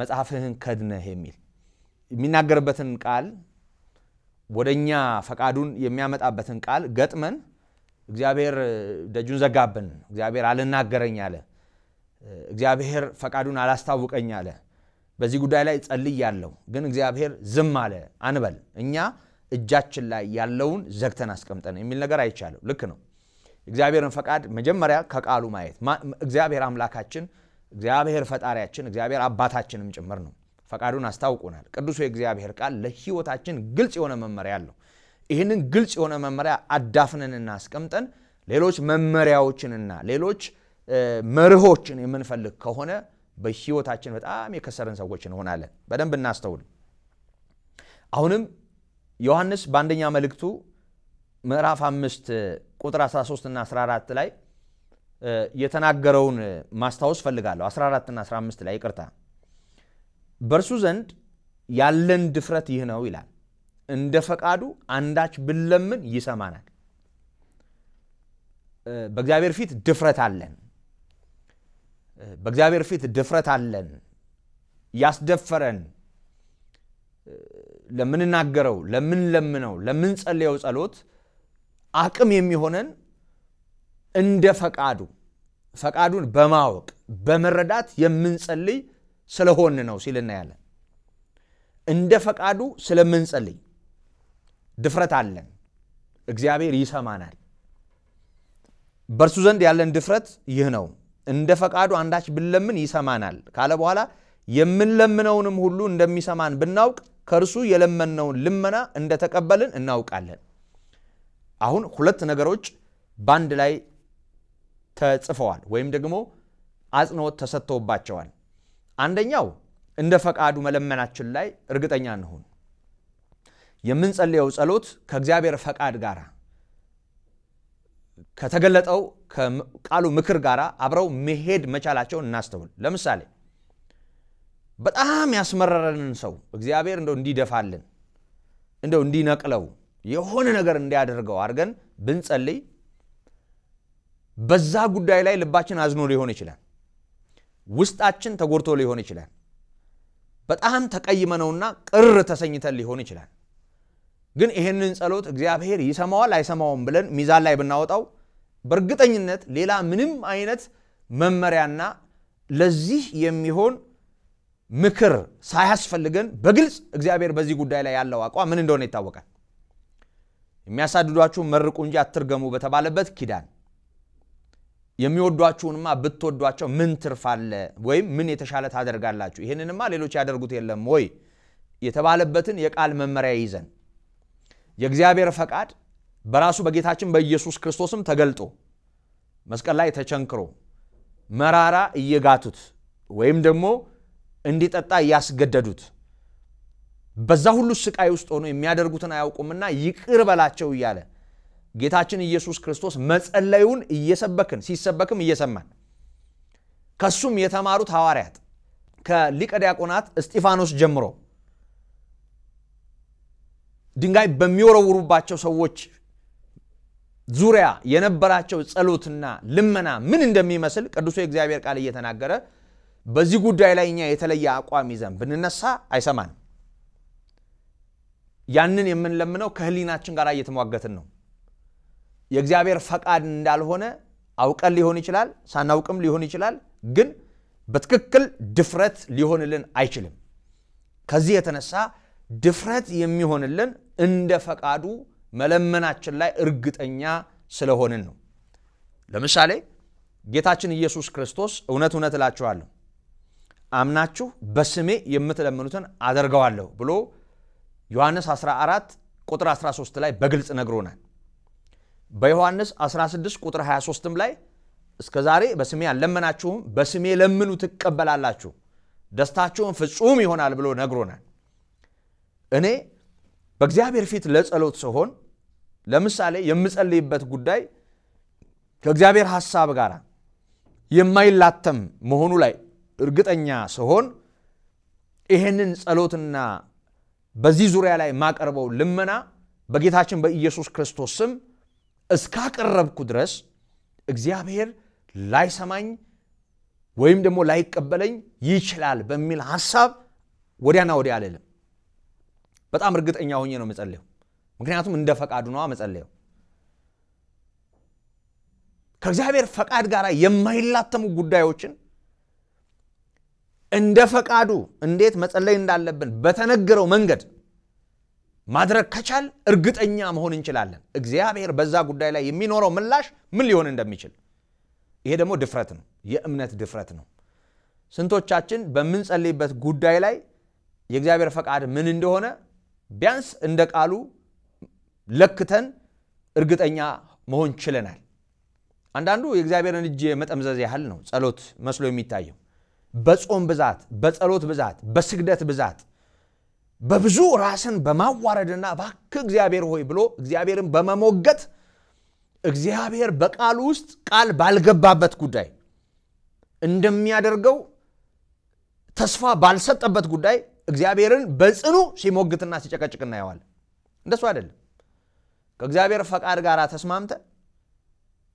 መጽሐፍህን ከድነህ የሚል የሚናገርበትን ቃል ወደ እኛ ፈቃዱን የሚያመጣበትን ቃል ገጥመን እግዚአብሔር ደጁን ዘጋብን፣ እግዚአብሔር አልናገረኝ አለ፣ እግዚአብሔር ፈቃዱን አላስታውቀኝ አለ በዚህ ጉዳይ ላይ ጸልያለሁ፣ ግን እግዚአብሔር ዝም አለ አንበል። እኛ እጃችን ላይ ያለውን ዘግተን አስቀምጠን የሚል ነገር አይቻለሁ። ልክ ነው። እግዚአብሔርን ፈቃድ መጀመሪያ ከቃሉ ማየት እግዚአብሔር አምላካችን እግዚአብሔር ፈጣሪያችን እግዚአብሔር አባታችንም ጭምር ነው። ፈቃዱን አስታውቆናል። ቅዱሱ የእግዚአብሔር ቃል ለሕይወታችን ግልጽ የሆነ መመሪያ አለው። ይህንን ግልጽ የሆነ መመሪያ አዳፍነንና አስቀምጠን ሌሎች መመሪያዎችንና ሌሎች መርሆችን የምንፈልግ ከሆነ በህይወታችን በጣም የከሰርን ሰዎች እንሆናለን። በደንብ እናስተውል። አሁንም ዮሐንስ በአንደኛ መልእክቱ ምዕራፍ አምስት ቁጥር 13 እና 14 ላይ የተናገረውን ማስታወስ ፈልጋለሁ። 14 እና 15 ላይ ይቅርታ። በእርሱ ዘንድ ያለን ድፍረት ይህ ነው ይላል፣ እንደ ፈቃዱ አንዳች ብንለምን ይሰማናል። በእግዚአብሔር ፊት ድፍረት አለን። በእግዚአብሔር ፊት ድፍረት አለን። ያስደፈረን ለምንናገረው፣ ለምንለምነው፣ ለምንጸልየው ጸሎት አቅም የሚሆነን እንደ ፈቃዱ ፈቃዱን በማወቅ በመረዳት የምንጸልይ ስለሆን ነው ሲል እናያለን። እንደ ፈቃዱ ስለምንጸልይ ድፍረት አለን። እግዚአብሔር ይሰማናል። በእርሱ ዘንድ ያለን ድፍረት ይህ ነው። እንደ ፈቃዱ አንዳች ብንለምን ይሰማናል ካለ በኋላ የምንለምነውንም ሁሉ እንደሚሰማን ብናውቅ ከእርሱ የለመነውን ልመና እንደተቀበልን እናውቃለን። አሁን ሁለት ነገሮች በአንድ ላይ ተጽፈዋል ወይም ደግሞ አጽንኦት ተሰጥተውባቸዋል። አንደኛው እንደ ፈቃዱ መለመናችን ላይ እርግጠኛ እንሁን። የምንጸልየው ጸሎት ከእግዚአብሔር ፈቃድ ጋር ከተገለጠው ከቃሉ ምክር ጋር አብረው መሄድ መቻላቸውን እናስተውል። ለምሳሌ በጣም ያስመረረንን ሰው እግዚአብሔር እንደው እንዲደፋልን እንደው እንዲነቅለው የሆነ ነገር እንዲያደርገው አድርገን ብንጸልይ በዛ ጉዳይ ላይ ልባችን አዝኖ ሊሆን ይችላል። ውስጣችን ተጎድቶ ሊሆን ይችላል። በጣም ተቀይመነውና ቅር ተሰኝተን ሊሆን ይችላል። ግን ይሄንን ጸሎት እግዚአብሔር ይሰማዋል አይሰማውም ብለን ሚዛን ላይ ብናወጣው በእርግጠኝነት ሌላ ምንም አይነት መመሪያና ለዚህ የሚሆን ምክር ሳያስፈልገን በግልጽ እግዚአብሔር በዚህ ጉዳይ ላይ ያለው አቋም ምን እንደሆነ ይታወቃል። የሚያሳድዷችሁ መርቁ እንጂ አትርገሙ በተባለበት ኪዳን የሚወዷችሁንማ ብትወዷቸው ምን ትርፍ አለ ወይም ምን የተሻለ ታደርጋላችሁ? ይህንንማ ሌሎች ያደርጉት የለም ወይ የተባለበትን የቃል መመሪያ ይዘን የእግዚአብሔር ፈቃድ በራሱ በጌታችን በኢየሱስ ክርስቶስም ተገልጦ መስቀል ላይ ተቸንክሮ መራራ እየጋቱት ወይም ደግሞ እንዲጠጣ እያስገደዱት በዛ ሁሉ ስቃይ ውስጥ ሆኖ የሚያደርጉትን አያውቁምና ይቅር በላቸው እያለ ጌታችን ኢየሱስ ክርስቶስ መጸለዩን እየሰበክን ሲሰበክም እየሰማን ከሱም የተማሩት ሐዋርያት ከሊቀ ዲያቆናት እስጢፋኖስ ጀምሮ ድንጋይ በሚወረውሩባቸው ሰዎች ዙሪያ የነበራቸው ጸሎትና ልመና ምን እንደሚመስል ቅዱሱ የእግዚአብሔር ቃል እየተናገረ በዚህ ጉዳይ ላይ እኛ የተለየ አቋም ይዘን ብንነሳ አይሰማንም። ያንን የምንለምነው ከህሊናችን ጋር እየተሟገትን ነው። የእግዚአብሔር ፈቃድ እንዳልሆነ አውቀን ሊሆን ይችላል፣ ሳናውቅም ሊሆን ይችላል። ግን በትክክል ድፍረት ሊሆንልን አይችልም። ከዚህ የተነሳ ድፍረት የሚሆንልን እንደ ፈቃዱ መለመናችን ላይ እርግጠኛ ስለሆንን ነው። ለምሳሌ ጌታችን ኢየሱስ ክርስቶስ እውነት እውነት እላችኋለሁ አምናችሁ በስሜ የምትለምኑትን አደርገዋለሁ ብሎ ዮሐንስ 14 ቁጥር 13 ላይ በግልጽ ነግሮናል። በዮሐንስ 16 ቁጥር 23ም ላይ እስከ ዛሬ በስሜ አልለመናችሁም፣ በስሜ ለምኑ ትቀበላላችሁ፣ ደስታችሁን ፍጹም ይሆናል ብሎ ነግሮናል። እኔ በእግዚአብሔር ፊት ለጸሎት ስሆን ለምሳሌ የምጸልይበት ጉዳይ ከእግዚአብሔር ሐሳብ ጋር የማይላተም መሆኑ ላይ እርግጠኛ ስሆን ይህንን ጸሎትና በዚህ ዙሪያ ላይ ማቀርበው ልመና በጌታችን በኢየሱስ ክርስቶስ ስም እስካቀረብኩ ድረስ እግዚአብሔር ላይሰማኝ ወይም ደግሞ ላይቀበለኝ ይችላል በሚል ሐሳብ ወዲያና ወዲያ አልልም። በጣም እርግጠኛ ሆኜ ነው መጸለዩ። ምክንያቱም እንደ ፈቃዱ ነዋ መጸለዩ። ከእግዚአብሔር ፈቃድ ጋር የማይላተሙ ጉዳዮችን እንደ ፈቃዱ እንዴት መጸለይ እንዳለብን በተነገረው መንገድ ማድረግ ከቻል እርግጠኛ መሆን እንችላለን። እግዚአብሔር በዛ ጉዳይ ላይ የሚኖረው ምላሽ ምን ሊሆን እንደሚችል። ይሄ ደግሞ ድፍረት ነው፣ የእምነት ድፍረት ነው። ስንቶቻችን በምንጸልይበት ጉዳይ ላይ የእግዚአብሔር ፈቃድ ምን እንደሆነ ቢያንስ እንደ ቃሉ ለክተን እርግጠኛ መሆን ችለናል። አንዳንዱ የእግዚአብሔርን እጅ መጠምዘዝ ያህል ነው ጸሎት መስሎ የሚታየው። በጾም ብዛት፣ በጸሎት ብዛት፣ በስግደት ብዛት፣ በብዙ ራስን በማዋረድና እባክህ እግዚአብሔር ሆይ ብሎ እግዚአብሔርን በመሞገት እግዚአብሔር በቃሉ ውስጥ ቃል ባልገባበት ጉዳይ እንደሚያደርገው ተስፋ ባልሰጠበት ጉዳይ እግዚአብሔርን በጽኑ ሲሞግትና ሲጨቀጭቅ እናየዋል። እንደሱ አይደለም። ከእግዚአብሔር ፈቃድ ጋር ተስማምተ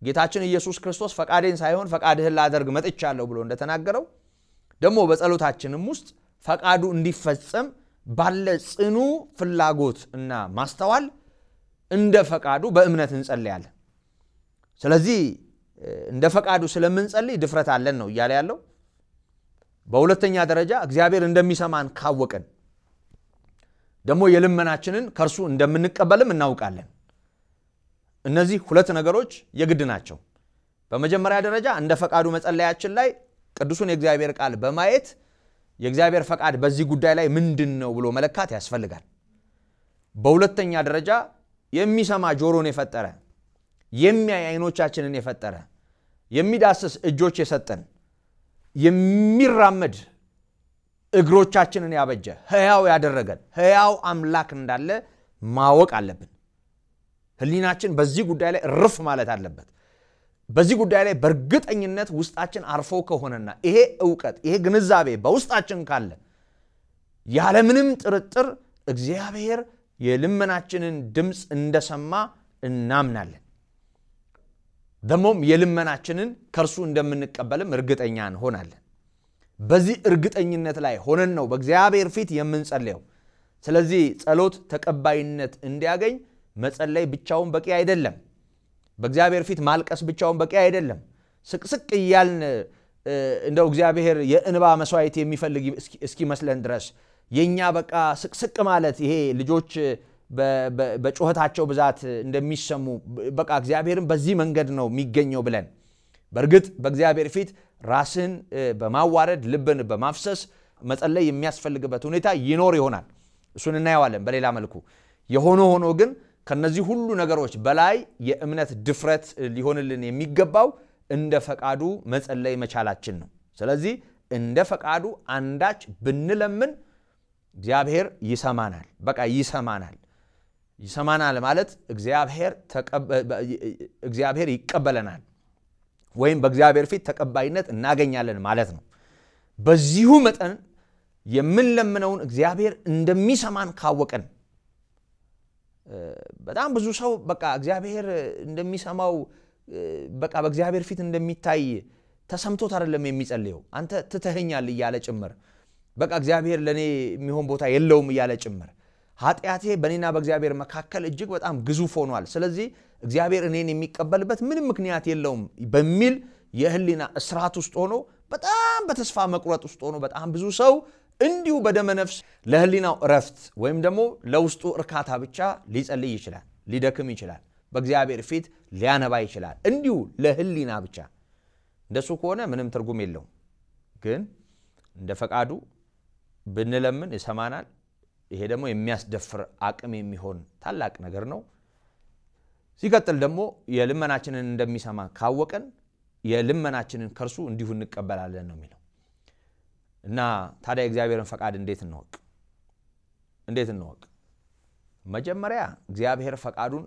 ጌታችን ኢየሱስ ክርስቶስ ፈቃዴን ሳይሆን ፈቃድህን ላደርግ መጥቻለሁ ብሎ እንደተናገረው ደግሞ በጸሎታችንም ውስጥ ፈቃዱ እንዲፈጸም ባለ ጽኑ ፍላጎት እና ማስተዋል እንደ ፈቃዱ በእምነት እንጸልያለን። ስለዚህ እንደ ፈቃዱ ስለምንጸልይ ድፍረት አለን ነው እያለ ያለው። በሁለተኛ ደረጃ እግዚአብሔር እንደሚሰማን ካወቅን ደግሞ የልመናችንን ከእርሱ እንደምንቀበልም እናውቃለን። እነዚህ ሁለት ነገሮች የግድ ናቸው። በመጀመሪያ ደረጃ እንደ ፈቃዱ መጸለያችን ላይ ቅዱሱን የእግዚአብሔር ቃል በማየት የእግዚአብሔር ፈቃድ በዚህ ጉዳይ ላይ ምንድን ነው ብሎ መለካት ያስፈልጋል። በሁለተኛ ደረጃ የሚሰማ ጆሮን የፈጠረ የሚያይ አይኖቻችንን የፈጠረ የሚዳስስ እጆች የሰጠን የሚራመድ እግሮቻችንን ያበጀ ህያው ያደረገን ህያው አምላክ እንዳለ ማወቅ አለብን። ህሊናችን በዚህ ጉዳይ ላይ ርፍ ማለት አለበት። በዚህ ጉዳይ ላይ በእርግጠኝነት ውስጣችን አርፎ ከሆነና ይሄ እውቀት ይሄ ግንዛቤ በውስጣችን ካለ ያለምንም ጥርጥር እግዚአብሔር የልመናችንን ድምፅ እንደሰማ እናምናለን። ደግሞም የልመናችንን ከእርሱ እንደምንቀበልም እርግጠኛ እንሆናለን። በዚህ እርግጠኝነት ላይ ሆነን ነው በእግዚአብሔር ፊት የምንጸለየው። ስለዚህ ጸሎት ተቀባይነት እንዲያገኝ መጸለይ ብቻውን በቂ አይደለም። በእግዚአብሔር ፊት ማልቀስ ብቻውን በቂ አይደለም። ስቅስቅ እያልን እንደው እግዚአብሔር የእንባ መስዋዕት የሚፈልግ እስኪመስለን ድረስ የእኛ በቃ ስቅስቅ ማለት ይሄ ልጆች በጩኸታቸው ብዛት እንደሚሰሙ በቃ እግዚአብሔርን በዚህ መንገድ ነው የሚገኘው ብለን በእርግጥ በእግዚአብሔር ፊት ራስን በማዋረድ ልብን በማፍሰስ መጸለይ የሚያስፈልግበት ሁኔታ ይኖር ይሆናል። እሱን እናየዋለን በሌላ መልኩ። የሆነ ሆኖ ግን ከነዚህ ሁሉ ነገሮች በላይ የእምነት ድፍረት ሊሆንልን የሚገባው እንደ ፈቃዱ መጸለይ መቻላችን ነው። ስለዚህ እንደ ፈቃዱ አንዳች ብንለምን እግዚአብሔር ይሰማናል። በቃ ይሰማናል። ይሰማናል ማለት እግዚአብሔር ይቀበለናል ወይም በእግዚአብሔር ፊት ተቀባይነት እናገኛለን ማለት ነው። በዚሁ መጠን የምንለምነውን እግዚአብሔር እንደሚሰማን ካወቀን በጣም ብዙ ሰው በቃ እግዚአብሔር እንደሚሰማው በቃ በእግዚአብሔር ፊት እንደሚታይ ተሰምቶት አይደለም የሚጸልየው፣ አንተ ትተህኛል እያለ ጭምር በቃ እግዚአብሔር ለእኔ የሚሆን ቦታ የለውም እያለ ጭምር ኃጢአቴ በእኔና በእግዚአብሔር መካከል እጅግ በጣም ግዙፍ ሆኗል። ስለዚህ እግዚአብሔር እኔን የሚቀበልበት ምንም ምክንያት የለውም በሚል የህሊና እስራት ውስጥ ሆኖ በጣም በተስፋ መቁረጥ ውስጥ ሆኖ በጣም ብዙ ሰው እንዲሁ በደመ ነፍስ ለህሊናው እረፍት ወይም ደግሞ ለውስጡ እርካታ ብቻ ሊጸልይ ይችላል፣ ሊደክም ይችላል፣ በእግዚአብሔር ፊት ሊያነባ ይችላል። እንዲሁ ለህሊና ብቻ። እንደሱ ከሆነ ምንም ትርጉም የለውም። ግን እንደ ፈቃዱ ብንለምን ይሰማናል፣ ይሄ ደግሞ የሚያስደፍር አቅም የሚሆን ታላቅ ነገር ነው። ሲቀጥል ደግሞ የልመናችንን እንደሚሰማ ካወቀን የልመናችንን ከእርሱ እንዲሁ እንቀበላለን ነው የሚለው እና ታዲያ እግዚአብሔርን ፈቃድ እንዴት እንወቅ? እንዴት እንወቅ? መጀመሪያ እግዚአብሔር ፈቃዱን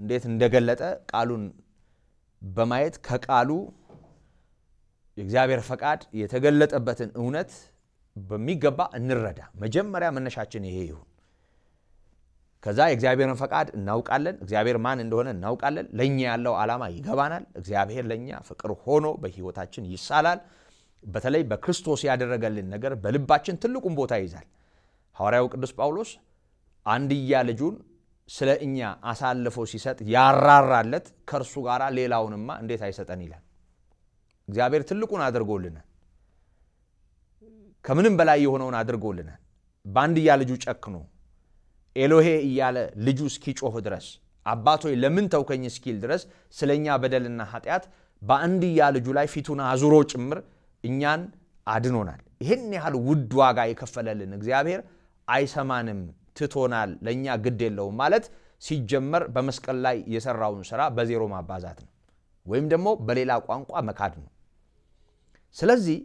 እንዴት እንደገለጠ ቃሉን በማየት ከቃሉ የእግዚአብሔር ፈቃድ የተገለጠበትን እውነት በሚገባ እንረዳ። መጀመሪያ መነሻችን ይሄ ይሁን። ከዛ የእግዚአብሔርን ፈቃድ እናውቃለን። እግዚአብሔር ማን እንደሆነ እናውቃለን። ለእኛ ያለው ዓላማ ይገባናል። እግዚአብሔር ለእኛ ፍቅር ሆኖ በሕይወታችን ይሳላል። በተለይ በክርስቶስ ያደረገልን ነገር በልባችን ትልቁን ቦታ ይይዛል። ሐዋርያው ቅዱስ ጳውሎስ አንድያ ልጁን ስለ እኛ አሳልፎ ሲሰጥ ያራራለት ከእርሱ ጋር ሌላውንማ እንዴት አይሰጠን ይላል። እግዚአብሔር ትልቁን አድርጎልናል። ከምንም በላይ የሆነውን አድርጎልናል። በአንድያ ልጁ ጨክኖ ኤሎሄ እያለ ልጁ እስኪጮህ ድረስ አባቶይ ለምን ተውከኝ እስኪል ድረስ ስለኛ በደልና ኃጢአት በአንድያ ልጁ ላይ ፊቱን አዙሮ ጭምር እኛን አድኖናል። ይህን ያህል ውድ ዋጋ የከፈለልን እግዚአብሔር አይሰማንም፣ ትቶናል፣ ለእኛ ግድ የለውም ማለት ሲጀመር በመስቀል ላይ የሰራውን ስራ በዜሮ ማባዛት ነው፣ ወይም ደግሞ በሌላ ቋንቋ መካድ ነው። ስለዚህ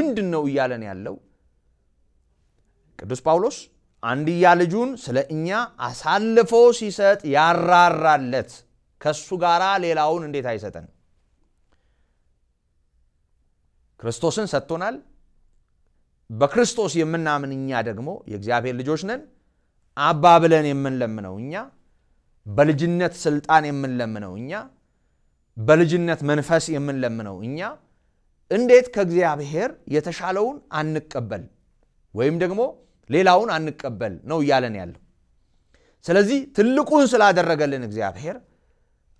ምንድን ነው እያለን ያለው ቅዱስ ጳውሎስ አንድያ ልጁን ስለ እኛ አሳልፎ ሲሰጥ ያራራለት ከሱ ጋር ሌላውን እንዴት አይሰጠን? ክርስቶስን ሰጥቶናል። በክርስቶስ የምናምን እኛ ደግሞ የእግዚአብሔር ልጆች ነን። አባ ብለን የምንለምነው እኛ፣ በልጅነት ስልጣን የምንለምነው እኛ፣ በልጅነት መንፈስ የምንለምነው እኛ እንዴት ከእግዚአብሔር የተሻለውን አንቀበል ወይም ደግሞ ሌላውን አንቀበል ነው እያለን ያለው። ስለዚህ ትልቁን ስላደረገልን እግዚአብሔር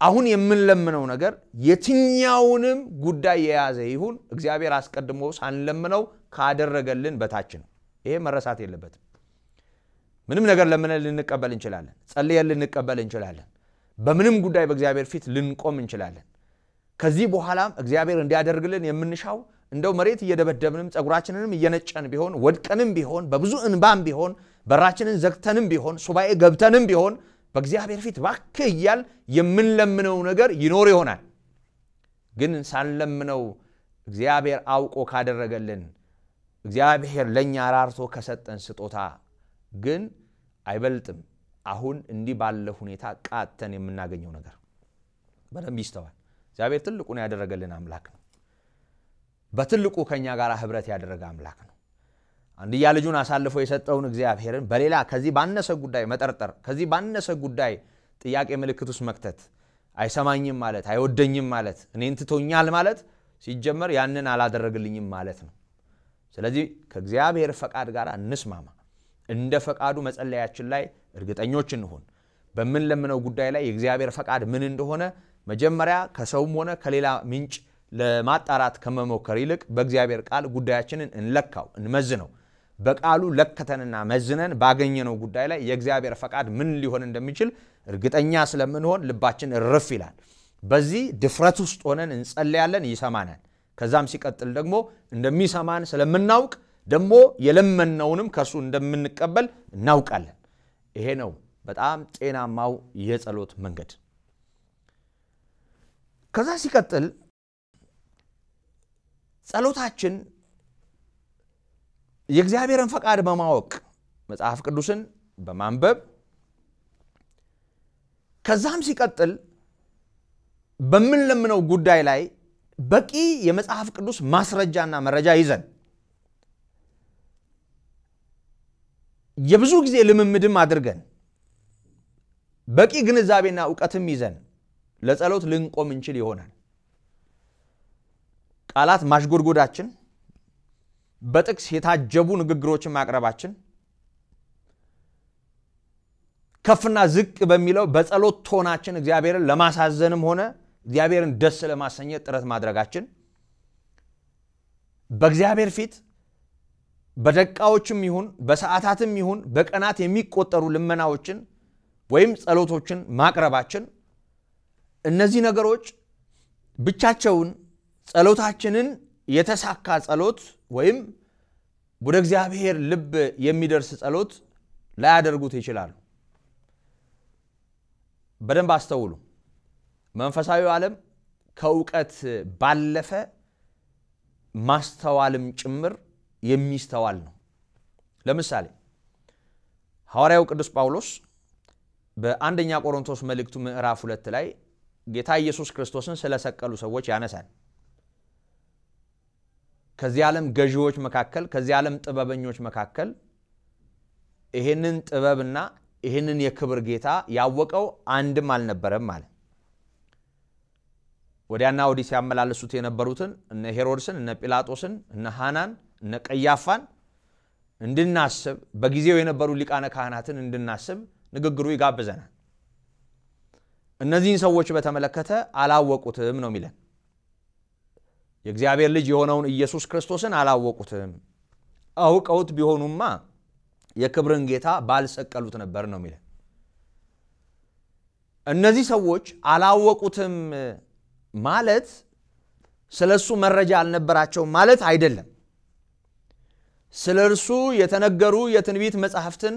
አሁን የምንለምነው ነገር የትኛውንም ጉዳይ የያዘ ይሁን እግዚአብሔር አስቀድሞ ሳንለምነው ካደረገልን በታች ነው። ይሄ መረሳት የለበትም። ምንም ነገር ለምነን ልንቀበል እንችላለን። ጸልየን ልንቀበል እንችላለን። በምንም ጉዳይ በእግዚአብሔር ፊት ልንቆም እንችላለን። ከዚህ በኋላም እግዚአብሔር እንዲያደርግልን የምንሻው እንደው መሬት እየደበደብንም ጸጉራችንንም እየነጨን ቢሆን ወድቀንም ቢሆን በብዙ እንባም ቢሆን በራችንን ዘግተንም ቢሆን ሱባኤ ገብተንም ቢሆን በእግዚአብሔር ፊት ባክ እያል የምንለምነው ነገር ይኖር ይሆናል። ግን ሳንለምነው እግዚአብሔር አውቆ ካደረገልን እግዚአብሔር ለእኛ ራርቶ ከሰጠን ስጦታ ግን አይበልጥም። አሁን እንዲህ ባለ ሁኔታ ቃተን የምናገኘው ነገር በደንብ ይስተዋል። እግዚአብሔር ትልቁን ያደረገልን አምላክ ነው። በትልቁ ከእኛ ጋር ህብረት ያደረገ አምላክ ነው። አንድያ ልጁን አሳልፎ የሰጠውን እግዚአብሔርን በሌላ ከዚህ ባነሰ ጉዳይ መጠርጠር፣ ከዚህ ባነሰ ጉዳይ ጥያቄ ምልክት ውስጥ መክተት፣ አይሰማኝም ማለት፣ አይወደኝም ማለት፣ እኔን ትቶኛል ማለት ሲጀመር ያንን አላደረግልኝም ማለት ነው። ስለዚህ ከእግዚአብሔር ፈቃድ ጋር እንስማማ። እንደ ፈቃዱ መጸለያችን ላይ እርግጠኞች እንሆን። በምንለምነው ጉዳይ ላይ የእግዚአብሔር ፈቃድ ምን እንደሆነ መጀመሪያ ከሰውም ሆነ ከሌላ ምንጭ ለማጣራት ከመሞከር ይልቅ በእግዚአብሔር ቃል ጉዳያችንን እንለካው፣ እንመዝነው። በቃሉ ለከተንና መዝነን ባገኘነው ጉዳይ ላይ የእግዚአብሔር ፈቃድ ምን ሊሆን እንደሚችል እርግጠኛ ስለምንሆን ልባችን እርፍ ይላል። በዚህ ድፍረት ውስጥ ሆነን እንጸለያለን፣ ይሰማናል። ከዛም ሲቀጥል ደግሞ እንደሚሰማን ስለምናውቅ ደግሞ የለመነውንም ከእርሱ እንደምንቀበል እናውቃለን። ይሄ ነው በጣም ጤናማው የጸሎት መንገድ። ከዛ ሲቀጥል ጸሎታችን የእግዚአብሔርን ፈቃድ በማወቅ መጽሐፍ ቅዱስን በማንበብ ከዛም ሲቀጥል በምንለምነው ጉዳይ ላይ በቂ የመጽሐፍ ቅዱስ ማስረጃና መረጃ ይዘን የብዙ ጊዜ ልምምድም አድርገን በቂ ግንዛቤና እውቀትም ይዘን ለጸሎት ልንቆም እንችል ይሆናል። ቃላት ማሽጎድጎዳችን፣ በጥቅስ የታጀቡ ንግግሮችን ማቅረባችን፣ ከፍና ዝቅ በሚለው በጸሎት ቶናችን እግዚአብሔርን ለማሳዘንም ሆነ እግዚአብሔርን ደስ ለማሰኘት ጥረት ማድረጋችን በእግዚአብሔር ፊት በደቃዎችም ይሁን በሰዓታትም ይሁን በቀናት የሚቆጠሩ ልመናዎችን ወይም ጸሎቶችን ማቅረባችን እነዚህ ነገሮች ብቻቸውን ጸሎታችንን የተሳካ ጸሎት ወይም ወደ እግዚአብሔር ልብ የሚደርስ ጸሎት ላያደርጉት ይችላሉ። በደንብ አስተውሉ። መንፈሳዊ ዓለም ከእውቀት ባለፈ ማስተዋልም ጭምር የሚስተዋል ነው። ለምሳሌ ሐዋርያው ቅዱስ ጳውሎስ በአንደኛ ቆሮንቶስ መልእክቱ ምዕራፍ ሁለት ላይ ጌታ ኢየሱስ ክርስቶስን ስለሰቀሉ ሰዎች ያነሳል። ከዚህ ዓለም ገዢዎች መካከል ከዚህ ዓለም ጥበበኞች መካከል ይህንን ጥበብና ይህንን የክብር ጌታ ያወቀው አንድም አልነበረም አለ። ወዲያና ወዲህ ሲያመላለሱት የነበሩትን እነ ሄሮድስን፣ እነ ጲላጦስን፣ እነ ሃናን፣ እነ ቀያፋን እንድናስብ በጊዜው የነበሩ ሊቃነ ካህናትን እንድናስብ ንግግሩ ይጋብዘናል። እነዚህን ሰዎች በተመለከተ አላወቁትም ነው የሚለን። የእግዚአብሔር ልጅ የሆነውን ኢየሱስ ክርስቶስን አላወቁትም። አውቀውት ቢሆኑማ የክብርን ጌታ ባልሰቀሉት ነበር ነው የሚለን። እነዚህ ሰዎች አላወቁትም ማለት ስለ እሱ መረጃ አልነበራቸውም ማለት አይደለም። ስለ እርሱ የተነገሩ የትንቢት መጽሐፍትን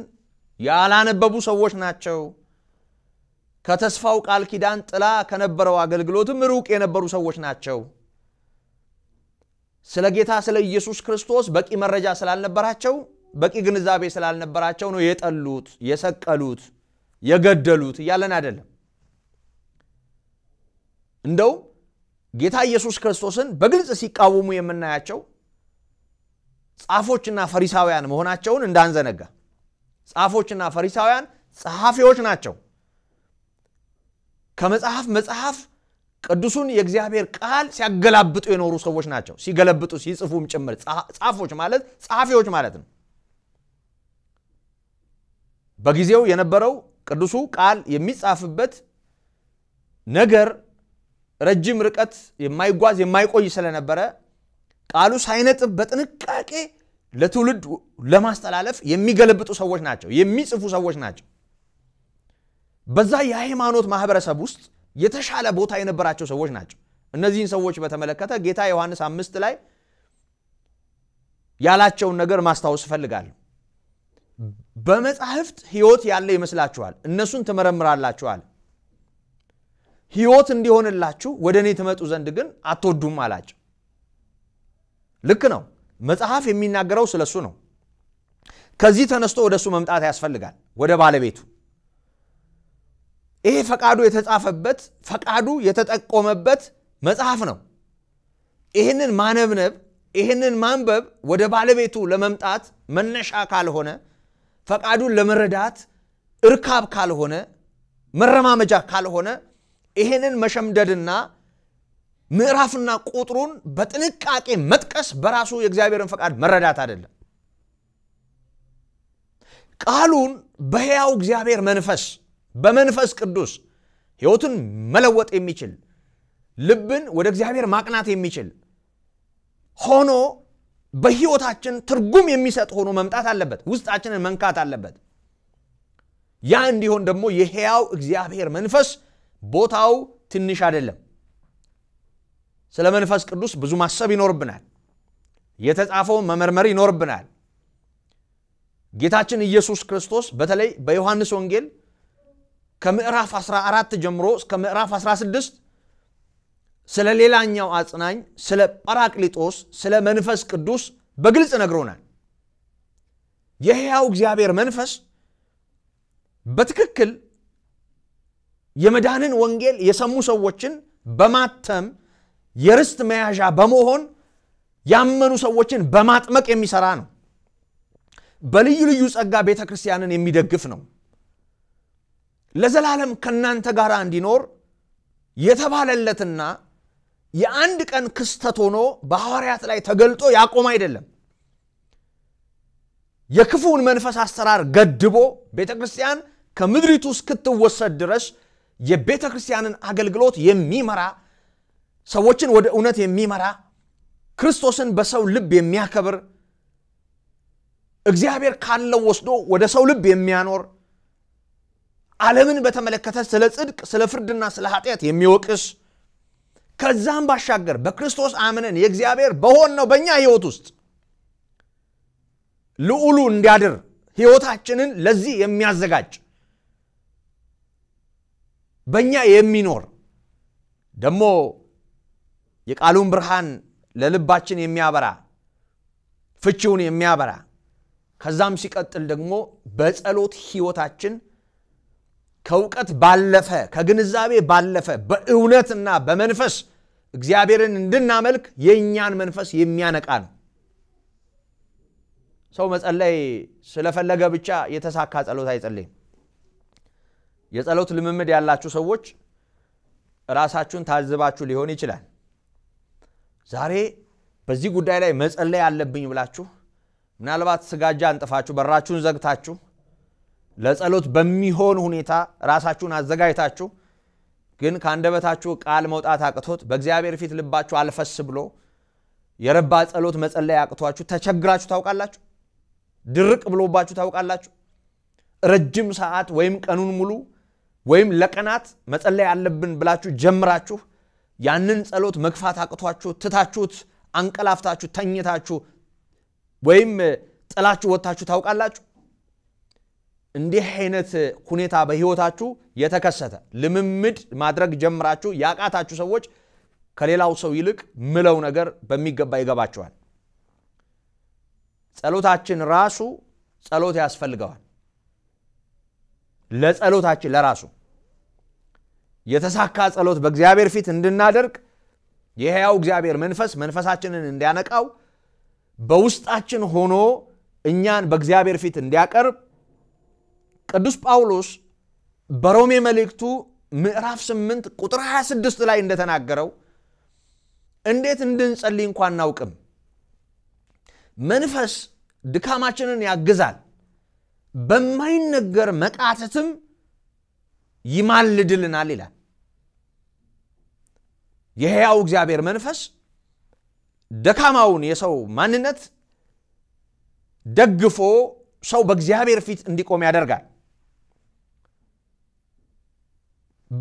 ያላነበቡ ሰዎች ናቸው። ከተስፋው ቃል ኪዳን ጥላ ከነበረው አገልግሎትም ሩቅ የነበሩ ሰዎች ናቸው። ስለ ጌታ ስለ ኢየሱስ ክርስቶስ በቂ መረጃ ስላልነበራቸው በቂ ግንዛቤ ስላልነበራቸው ነው የጠሉት፣ የሰቀሉት፣ የገደሉት እያለን አይደለም። እንደው ጌታ ኢየሱስ ክርስቶስን በግልጽ ሲቃወሙ የምናያቸው ጻፎችና ፈሪሳውያን መሆናቸውን እንዳንዘነጋ። ጻፎችና ፈሪሳውያን ጸሐፊዎች ናቸው። ከመጽሐፍ መጽሐፍ ቅዱሱን የእግዚአብሔር ቃል ሲያገላብጡ የኖሩ ሰዎች ናቸው። ሲገለብጡ ሲጽፉም ጭምር ጻፎች ማለት ጸሐፊዎች ማለት ነው። በጊዜው የነበረው ቅዱሱ ቃል የሚጻፍበት ነገር ረጅም ርቀት የማይጓዝ የማይቆይ ስለነበረ ቃሉ ሳይነጥብ በጥንቃቄ ለትውልድ ለማስተላለፍ የሚገለብጡ ሰዎች ናቸው፣ የሚጽፉ ሰዎች ናቸው። በዛ የሃይማኖት ማህበረሰብ ውስጥ የተሻለ ቦታ የነበራቸው ሰዎች ናቸው። እነዚህን ሰዎች በተመለከተ ጌታ ዮሐንስ አምስት ላይ ያላቸውን ነገር ማስታወስ እፈልጋለሁ። በመጻሕፍት ሕይወት ያለ ይመስላችኋል፣ እነሱን ትመረምራላችኋል። ሕይወት እንዲሆንላችሁ ወደ እኔ ትመጡ ዘንድ ግን አትወዱም አላቸው። ልክ ነው። መጽሐፍ የሚናገረው ስለ እሱ ነው። ከዚህ ተነስቶ ወደ እሱ መምጣት ያስፈልጋል፣ ወደ ባለቤቱ ይሄ ፈቃዱ የተጻፈበት ፈቃዱ የተጠቆመበት መጽሐፍ ነው። ይህንን ማነብነብ ይህንን ማንበብ ወደ ባለቤቱ ለመምጣት መነሻ ካልሆነ ፈቃዱን ለመረዳት እርካብ ካልሆነ መረማመጃ ካልሆነ ይህንን መሸምደድና ምዕራፍና ቁጥሩን በጥንቃቄ መጥቀስ በራሱ የእግዚአብሔርን ፈቃድ መረዳት አይደለም። ቃሉን በሕያው እግዚአብሔር መንፈስ በመንፈስ ቅዱስ ሕይወቱን መለወጥ የሚችል ልብን ወደ እግዚአብሔር ማቅናት የሚችል ሆኖ በሕይወታችን ትርጉም የሚሰጥ ሆኖ መምጣት አለበት። ውስጣችንን መንካት አለበት። ያ እንዲሆን ደግሞ የሕያው እግዚአብሔር መንፈስ ቦታው ትንሽ አይደለም። ስለ መንፈስ ቅዱስ ብዙ ማሰብ ይኖርብናል። የተጻፈውን መመርመር ይኖርብናል። ጌታችን ኢየሱስ ክርስቶስ በተለይ በዮሐንስ ወንጌል ከምዕራፍ 14 ጀምሮ እስከ ምዕራፍ 16 ስለ ሌላኛው አጽናኝ ስለ ጳራቅሊጦስ ስለ መንፈስ ቅዱስ በግልጽ ነግሮናል። የሕያው እግዚአብሔር መንፈስ በትክክል የመዳንን ወንጌል የሰሙ ሰዎችን በማተም የርስት መያዣ በመሆን ያመኑ ሰዎችን በማጥመቅ የሚሰራ ነው። በልዩ ልዩ ጸጋ ቤተ ክርስቲያንን የሚደግፍ ነው። ለዘላለም ከእናንተ ጋር እንዲኖር የተባለለትና የአንድ ቀን ክስተት ሆኖ በሐዋርያት ላይ ተገልጦ ያቆም አይደለም። የክፉውን መንፈስ አሰራር ገድቦ ቤተ ክርስቲያን ከምድሪቱ እስክትወሰድ ድረስ የቤተ ክርስቲያንን አገልግሎት የሚመራ ሰዎችን ወደ እውነት የሚመራ ክርስቶስን በሰው ልብ የሚያከብር እግዚአብሔር ካለው ወስዶ ወደ ሰው ልብ የሚያኖር ዓለምን በተመለከተ ስለ ጽድቅ ስለ ፍርድና ስለ ኃጢአት የሚወቅስ ከዛም ባሻገር በክርስቶስ አምነን የእግዚአብሔር በሆን ነው በእኛ ህይወት ውስጥ ልዑሉ እንዲያድር ህይወታችንን ለዚህ የሚያዘጋጅ በእኛ የሚኖር ደግሞ የቃሉን ብርሃን ለልባችን የሚያበራ ፍቺውን የሚያበራ ከዛም ሲቀጥል ደግሞ በጸሎት ህይወታችን ከእውቀት ባለፈ ከግንዛቤ ባለፈ በእውነትና በመንፈስ እግዚአብሔርን እንድናመልክ የእኛን መንፈስ የሚያነቃ ነው። ሰው መጸለይ ስለፈለገ ብቻ የተሳካ ጸሎት አይጸለይም። የጸሎት ልምምድ ያላችሁ ሰዎች ራሳችሁን ታዝባችሁ ሊሆን ይችላል። ዛሬ በዚህ ጉዳይ ላይ መጸለይ አለብኝ ብላችሁ ምናልባት ስጋጃ አንጥፋችሁ በራችሁን ዘግታችሁ ለጸሎት በሚሆን ሁኔታ ራሳችሁን አዘጋጅታችሁ ግን ከአንደበታችሁ ቃል መውጣት አቅቶት በእግዚአብሔር ፊት ልባችሁ አልፈስ ብሎ የረባ ጸሎት መጸለይ አቅቷችሁ ተቸግራችሁ ታውቃላችሁ? ድርቅ ብሎባችሁ ታውቃላችሁ? ረጅም ሰዓት ወይም ቀኑን ሙሉ ወይም ለቀናት መጸለይ አለብን ብላችሁ ጀምራችሁ ያንን ጸሎት መግፋት አቅቷችሁ ትታችሁት አንቀላፍታችሁ ተኝታችሁ ወይም ጥላችሁ ወጥታችሁ ታውቃላችሁ? እንዲህ አይነት ሁኔታ በህይወታችሁ የተከሰተ ልምምድ ማድረግ ጀምራችሁ ያቃታችሁ ሰዎች ከሌላው ሰው ይልቅ ምለው ነገር በሚገባ ይገባችኋል። ጸሎታችን ራሱ ጸሎት ያስፈልገዋል። ለጸሎታችን ለራሱ የተሳካ ጸሎት በእግዚአብሔር ፊት እንድናደርግ የሕያው እግዚአብሔር መንፈስ መንፈሳችንን እንዲያነቃው በውስጣችን ሆኖ እኛን በእግዚአብሔር ፊት እንዲያቀርብ ቅዱስ ጳውሎስ በሮሜ መልእክቱ ምዕራፍ 8 ቁጥር 26 ላይ እንደተናገረው እንዴት እንድንጸልይ እንኳ አናውቅም። መንፈስ ድካማችንን ያግዛል፣ በማይነገር መቃተትም ይማልድልናል ይላል። የሕያው እግዚአብሔር መንፈስ ደካማውን የሰው ማንነት ደግፎ ሰው በእግዚአብሔር ፊት እንዲቆም ያደርጋል።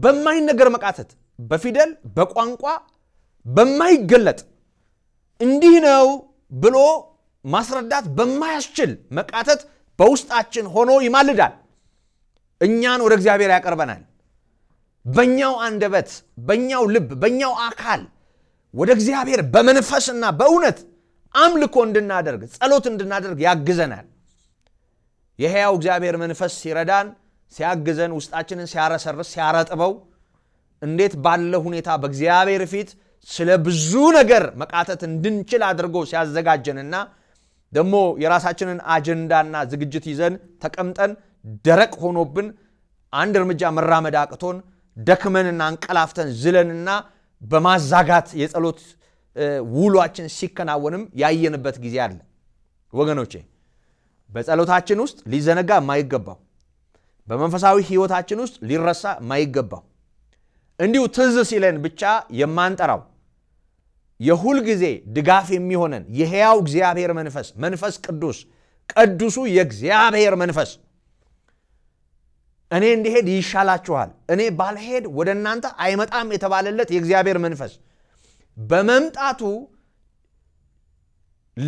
በማይነገር መቃተት በፊደል በቋንቋ በማይገለጥ እንዲህ ነው ብሎ ማስረዳት በማያስችል መቃተት በውስጣችን ሆኖ ይማልዳል። እኛን ወደ እግዚአብሔር ያቀርበናል። በእኛው አንደበት፣ በእኛው ልብ፣ በእኛው አካል ወደ እግዚአብሔር በመንፈስና በእውነት አምልኮ እንድናደርግ ጸሎት እንድናደርግ ያግዘናል። የሕያው እግዚአብሔር መንፈስ ሲረዳን ሲያግዘን፣ ውስጣችንን ሲያረሰርስ፣ ሲያረጥበው እንዴት ባለ ሁኔታ በእግዚአብሔር ፊት ስለ ብዙ ነገር መቃተት እንድንችል አድርጎ ሲያዘጋጀንና ደግሞ የራሳችንን አጀንዳና ዝግጅት ይዘን ተቀምጠን ደረቅ ሆኖብን አንድ እርምጃ መራመድ አቅቶን ደክመንና አንቀላፍተን ዝለንና በማዛጋት የጸሎት ውሏችን ሲከናወንም ያየንበት ጊዜ አለ። ወገኖቼ በጸሎታችን ውስጥ ሊዘነጋ የማይገባው በመንፈሳዊ ህይወታችን ውስጥ ሊረሳ ማይገባው እንዲሁ ትዝ ሲለን ብቻ የማንጠራው የሁል ጊዜ ድጋፍ የሚሆነን የሕያው እግዚአብሔር መንፈስ መንፈስ ቅዱስ ቅዱሱ የእግዚአብሔር መንፈስ እኔ እንዲሄድ ይሻላችኋል፣ እኔ ባልሄድ ወደ እናንተ አይመጣም የተባለለት የእግዚአብሔር መንፈስ በመምጣቱ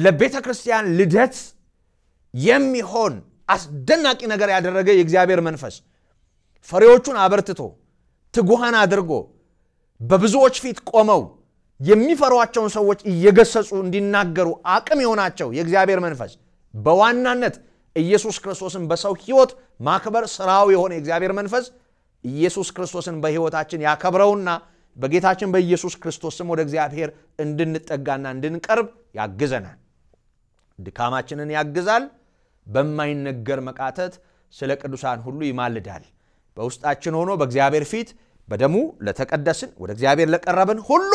ለቤተ ክርስቲያን ልደት የሚሆን አስደናቂ ነገር ያደረገ የእግዚአብሔር መንፈስ ፈሪዎቹን አበርትቶ ትጉሃን አድርጎ በብዙዎች ፊት ቆመው የሚፈሯቸውን ሰዎች እየገሰጹ እንዲናገሩ አቅም የሆናቸው የእግዚአብሔር መንፈስ በዋናነት ኢየሱስ ክርስቶስን በሰው ህይወት ማክበር ስራው የሆነ የእግዚአብሔር መንፈስ ኢየሱስ ክርስቶስን በህይወታችን ያከብረውና በጌታችን በኢየሱስ ክርስቶስ ስም ወደ እግዚአብሔር እንድንጠጋና እንድንቀርብ ያግዘናል ድካማችንን ያግዛል በማይነገር መቃተት ስለ ቅዱሳን ሁሉ ይማልዳል። በውስጣችን ሆኖ በእግዚአብሔር ፊት በደሙ ለተቀደስን ወደ እግዚአብሔር ለቀረብን ሁሉ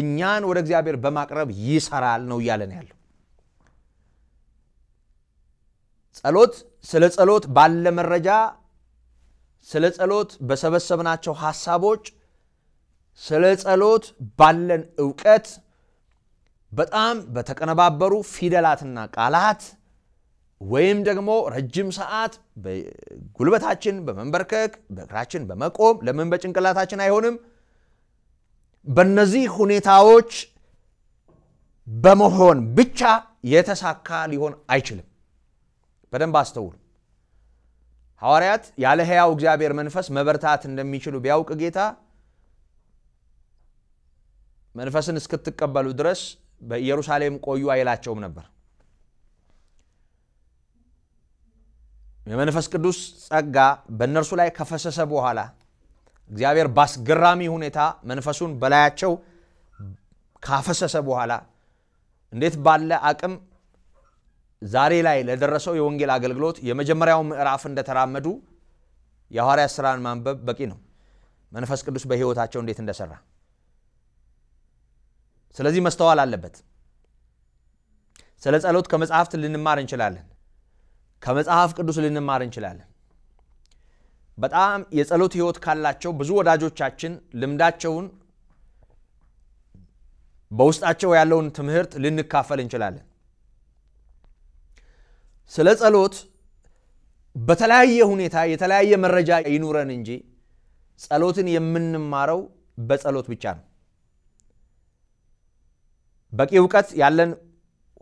እኛን ወደ እግዚአብሔር በማቅረብ ይሰራል ነው እያለን ያለው። ጸሎት ስለ ጸሎት ባለ መረጃ ስለ ጸሎት በሰበሰብናቸው ሐሳቦች ስለ ጸሎት ባለን እውቀት በጣም በተቀነባበሩ ፊደላትና ቃላት ወይም ደግሞ ረጅም ሰዓት በጉልበታችን በመንበርከክ በእግራችን በመቆም ለምን በጭንቅላታችን አይሆንም? በእነዚህ ሁኔታዎች በመሆን ብቻ የተሳካ ሊሆን አይችልም። በደንብ አስተውሉ። ሐዋርያት ያለ ሕያው እግዚአብሔር መንፈስ መበርታት እንደሚችሉ ቢያውቅ ጌታ መንፈስን እስክትቀበሉ ድረስ በኢየሩሳሌም ቆዩ አይላቸውም ነበር። የመንፈስ ቅዱስ ጸጋ በእነርሱ ላይ ከፈሰሰ በኋላ እግዚአብሔር በአስገራሚ ሁኔታ መንፈሱን በላያቸው ካፈሰሰ በኋላ እንዴት ባለ አቅም ዛሬ ላይ ለደረሰው የወንጌል አገልግሎት የመጀመሪያው ምዕራፍ እንደተራመዱ የሐዋርያ ስራን ማንበብ በቂ ነው። መንፈስ ቅዱስ በሕይወታቸው እንዴት እንደሰራ። ስለዚህ መስተዋል አለበት። ስለ ጸሎት ከመጽሐፍት ልንማር እንችላለን። ከመጽሐፍ ቅዱስ ልንማር እንችላለን። በጣም የጸሎት ህይወት ካላቸው ብዙ ወዳጆቻችን ልምዳቸውን በውስጣቸው ያለውን ትምህርት ልንካፈል እንችላለን። ስለ ጸሎት በተለያየ ሁኔታ የተለያየ መረጃ ይኑረን እንጂ ጸሎትን የምንማረው በጸሎት ብቻ ነው። በቂ እውቀት ያለን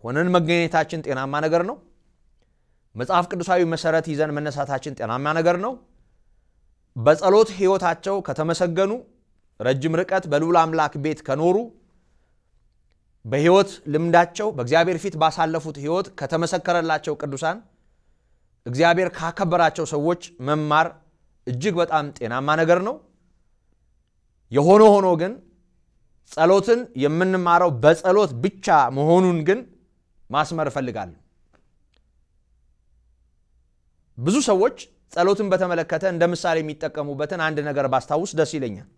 ሆነን መገኘታችን ጤናማ ነገር ነው። መጽሐፍ ቅዱሳዊ መሰረት ይዘን መነሳታችን ጤናማ ነገር ነው። በጸሎት ህይወታቸው ከተመሰገኑ፣ ረጅም ርቀት በልዑል አምላክ ቤት ከኖሩ፣ በህይወት ልምዳቸው በእግዚአብሔር ፊት ባሳለፉት ህይወት ከተመሰከረላቸው ቅዱሳን፣ እግዚአብሔር ካከበራቸው ሰዎች መማር እጅግ በጣም ጤናማ ነገር ነው። የሆነ ሆኖ ግን ጸሎትን የምንማረው በጸሎት ብቻ መሆኑን ግን ማስመር እፈልጋለሁ። ብዙ ሰዎች ጸሎትን በተመለከተ እንደ ምሳሌ የሚጠቀሙበትን አንድ ነገር ባስታውስ ደስ ይለኛል።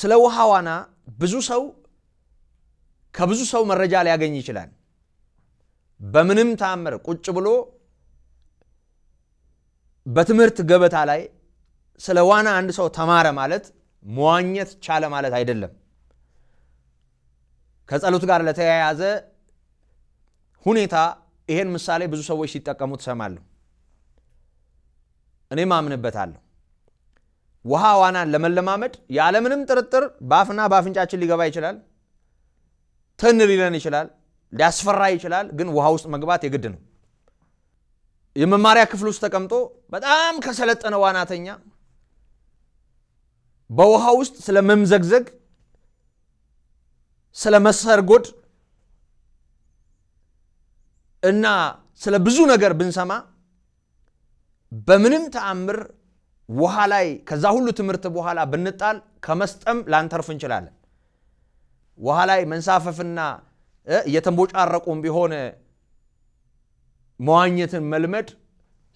ስለ ውሃ ዋና ብዙ ሰው ከብዙ ሰው መረጃ ሊያገኝ ይችላል። በምንም ታምር ቁጭ ብሎ በትምህርት ገበታ ላይ ስለ ዋና አንድ ሰው ተማረ ማለት መዋኘት ቻለ ማለት አይደለም። ከጸሎት ጋር ለተያያዘ ሁኔታ ይሄን ምሳሌ ብዙ ሰዎች ሲጠቀሙት ሰማለሁ። እኔም አምንበታለሁ። ውሃ ዋናን ለመለማመድ ያለምንም ጥርጥር በአፍና በአፍንጫችን ሊገባ ይችላል። ትን ሊለን ይችላል። ሊያስፈራ ይችላል። ግን ውሃ ውስጥ መግባት የግድ ነው። የመማሪያ ክፍል ውስጥ ተቀምጦ በጣም ከሰለጠነ ዋናተኛ በውሃ ውስጥ ስለ መምዘግዘግ፣ ስለ መሰርጎድ እና ስለ ብዙ ነገር ብንሰማ በምንም ተአምር ውሃ ላይ ከዛ ሁሉ ትምህርት በኋላ ብንጣል ከመስጠም ላንተርፍ እንችላለን። ውሃ ላይ መንሳፈፍና እየተንቦጫረቁም ቢሆን መዋኘትን መልመድ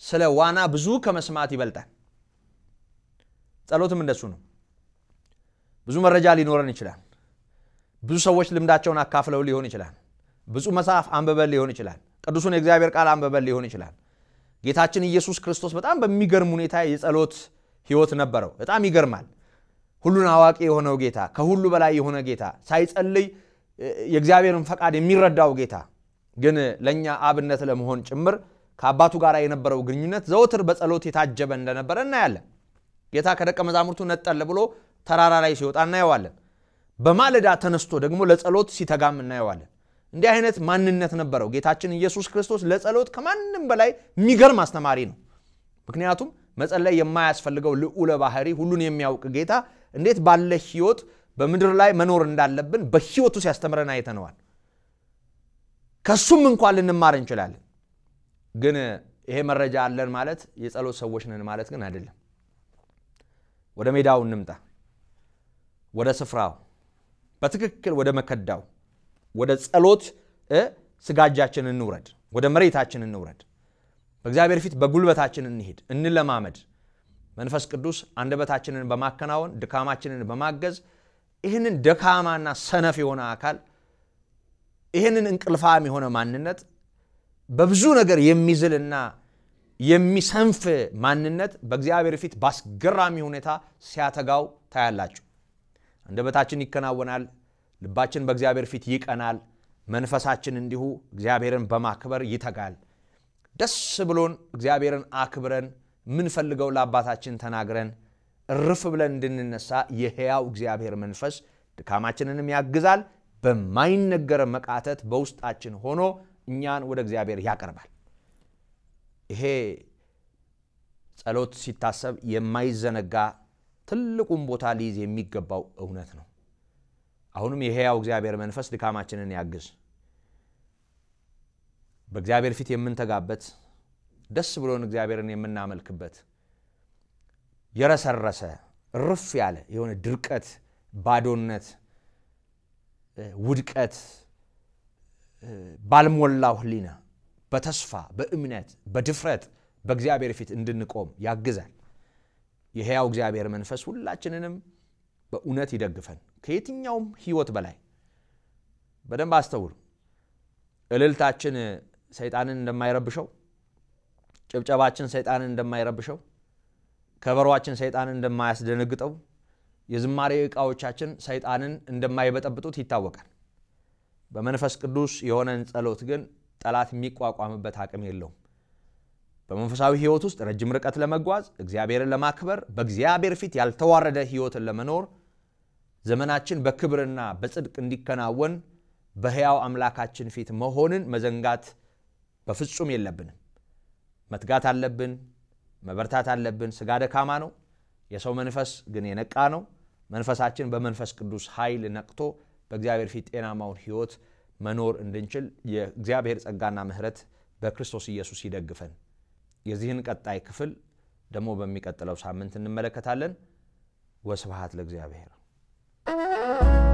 ስለ ዋና ብዙ ከመስማት ይበልጣል። ጸሎትም እንደሱ ነው። ብዙ መረጃ ሊኖረን ይችላል። ብዙ ሰዎች ልምዳቸውን አካፍለው ሊሆን ይችላል። ብዙ መጽሐፍ አንብበን ሊሆን ይችላል። ቅዱሱን የእግዚአብሔር ቃል አንበበል ሊሆን ይችላል። ጌታችን ኢየሱስ ክርስቶስ በጣም በሚገርም ሁኔታ የጸሎት ህይወት ነበረው። በጣም ይገርማል። ሁሉን አዋቂ የሆነው ጌታ፣ ከሁሉ በላይ የሆነ ጌታ፣ ሳይጸልይ የእግዚአብሔርን ፈቃድ የሚረዳው ጌታ ግን ለእኛ አብነት ለመሆን ጭምር ከአባቱ ጋር የነበረው ግንኙነት ዘወትር በጸሎት የታጀበ እንደነበረ እናያለን። ጌታ ከደቀ መዛሙርቱ ነጠል ብሎ ተራራ ላይ ሲወጣ እናየዋለን። በማለዳ ተነስቶ ደግሞ ለጸሎት ሲተጋም እናየዋለን። እንዲህ አይነት ማንነት ነበረው ጌታችን ኢየሱስ ክርስቶስ። ለጸሎት ከማንም በላይ የሚገርም አስተማሪ ነው። ምክንያቱም መጸለይ የማያስፈልገው ልዑለ ባህሪ ሁሉን የሚያውቅ ጌታ እንዴት ባለ ህይወት በምድር ላይ መኖር እንዳለብን በህይወቱ ሲያስተምረን አይተነዋል። ከሱም እንኳን ልንማር እንችላለን። ግን ይሄ መረጃ አለን ማለት የጸሎት ሰዎች ነን ማለት ግን አይደለም። ወደ ሜዳው እንምጣ፣ ወደ ስፍራው በትክክል ወደ መከዳው ወደ ጸሎት ስጋጃችን እንውረድ፣ ወደ መሬታችን እንውረድ፣ በእግዚአብሔር ፊት በጉልበታችን እንሄድ፣ እንለማመድ። መንፈስ ቅዱስ አንደበታችንን በማከናወን ድካማችንን በማገዝ ይህንን ደካማና ሰነፍ የሆነ አካል ይህንን እንቅልፋም የሆነ ማንነት በብዙ ነገር የሚዝልና የሚሰንፍ ማንነት በእግዚአብሔር ፊት በአስገራሚ ሁኔታ ሲያተጋው ታያላችሁ። አንደበታችን ይከናወናል፣ ልባችን በእግዚአብሔር ፊት ይቀናል። መንፈሳችን እንዲሁ እግዚአብሔርን በማክበር ይተጋል። ደስ ብሎን እግዚአብሔርን አክብረን ምንፈልገው ለአባታችን ተናግረን እርፍ ብለን እንድንነሳ የሕያው እግዚአብሔር መንፈስ ድካማችንንም ያግዛል። በማይነገር መቃተት በውስጣችን ሆኖ እኛን ወደ እግዚአብሔር ያቀርባል። ይሄ ጸሎት ሲታሰብ የማይዘነጋ ትልቁን ቦታ ሊይዝ የሚገባው እውነት ነው። አሁንም የሕያው እግዚአብሔር መንፈስ ድካማችንን ያግዝ። በእግዚአብሔር ፊት የምንተጋበት ደስ ብሎን እግዚአብሔርን የምናመልክበት የረሰረሰ ርፍ ያለ የሆነ ድርቀት፣ ባዶነት፣ ውድቀት ባልሞላው ህሊና በተስፋ በእምነት በድፍረት በእግዚአብሔር ፊት እንድንቆም ያግዛል። የሕያው እግዚአብሔር መንፈስ ሁላችንንም በእውነት ይደግፈን። ከየትኛውም ህይወት በላይ በደንብ አስተውሉ። እልልታችን ሰይጣንን እንደማይረብሸው፣ ጭብጨባችን ሰይጣንን እንደማይረብሸው፣ ከበሮችን ሰይጣንን እንደማያስደነግጠው፣ የዝማሬ ዕቃዎቻችን ሰይጣንን እንደማይበጠብጡት ይታወቃል። በመንፈስ ቅዱስ የሆነን ጸሎት ግን ጠላት የሚቋቋምበት አቅም የለውም። በመንፈሳዊ ህይወት ውስጥ ረጅም ርቀት ለመጓዝ እግዚአብሔርን ለማክበር በእግዚአብሔር ፊት ያልተዋረደ ህይወትን ለመኖር ዘመናችን በክብርና በጽድቅ እንዲከናወን በሕያው አምላካችን ፊት መሆንን መዘንጋት በፍጹም የለብንም። መትጋት አለብን፣ መበርታት አለብን። ስጋ ደካማ ነው። የሰው መንፈስ ግን የነቃ ነው። መንፈሳችን በመንፈስ ቅዱስ ኃይል ነቅቶ በእግዚአብሔር ፊት ጤናማውን ሕይወት መኖር እንድንችል የእግዚአብሔር ጸጋና ምሕረት በክርስቶስ ኢየሱስ ይደግፈን። የዚህን ቀጣይ ክፍል ደግሞ በሚቀጥለው ሳምንት እንመለከታለን። ወስብሐት ለእግዚአብሔር። love.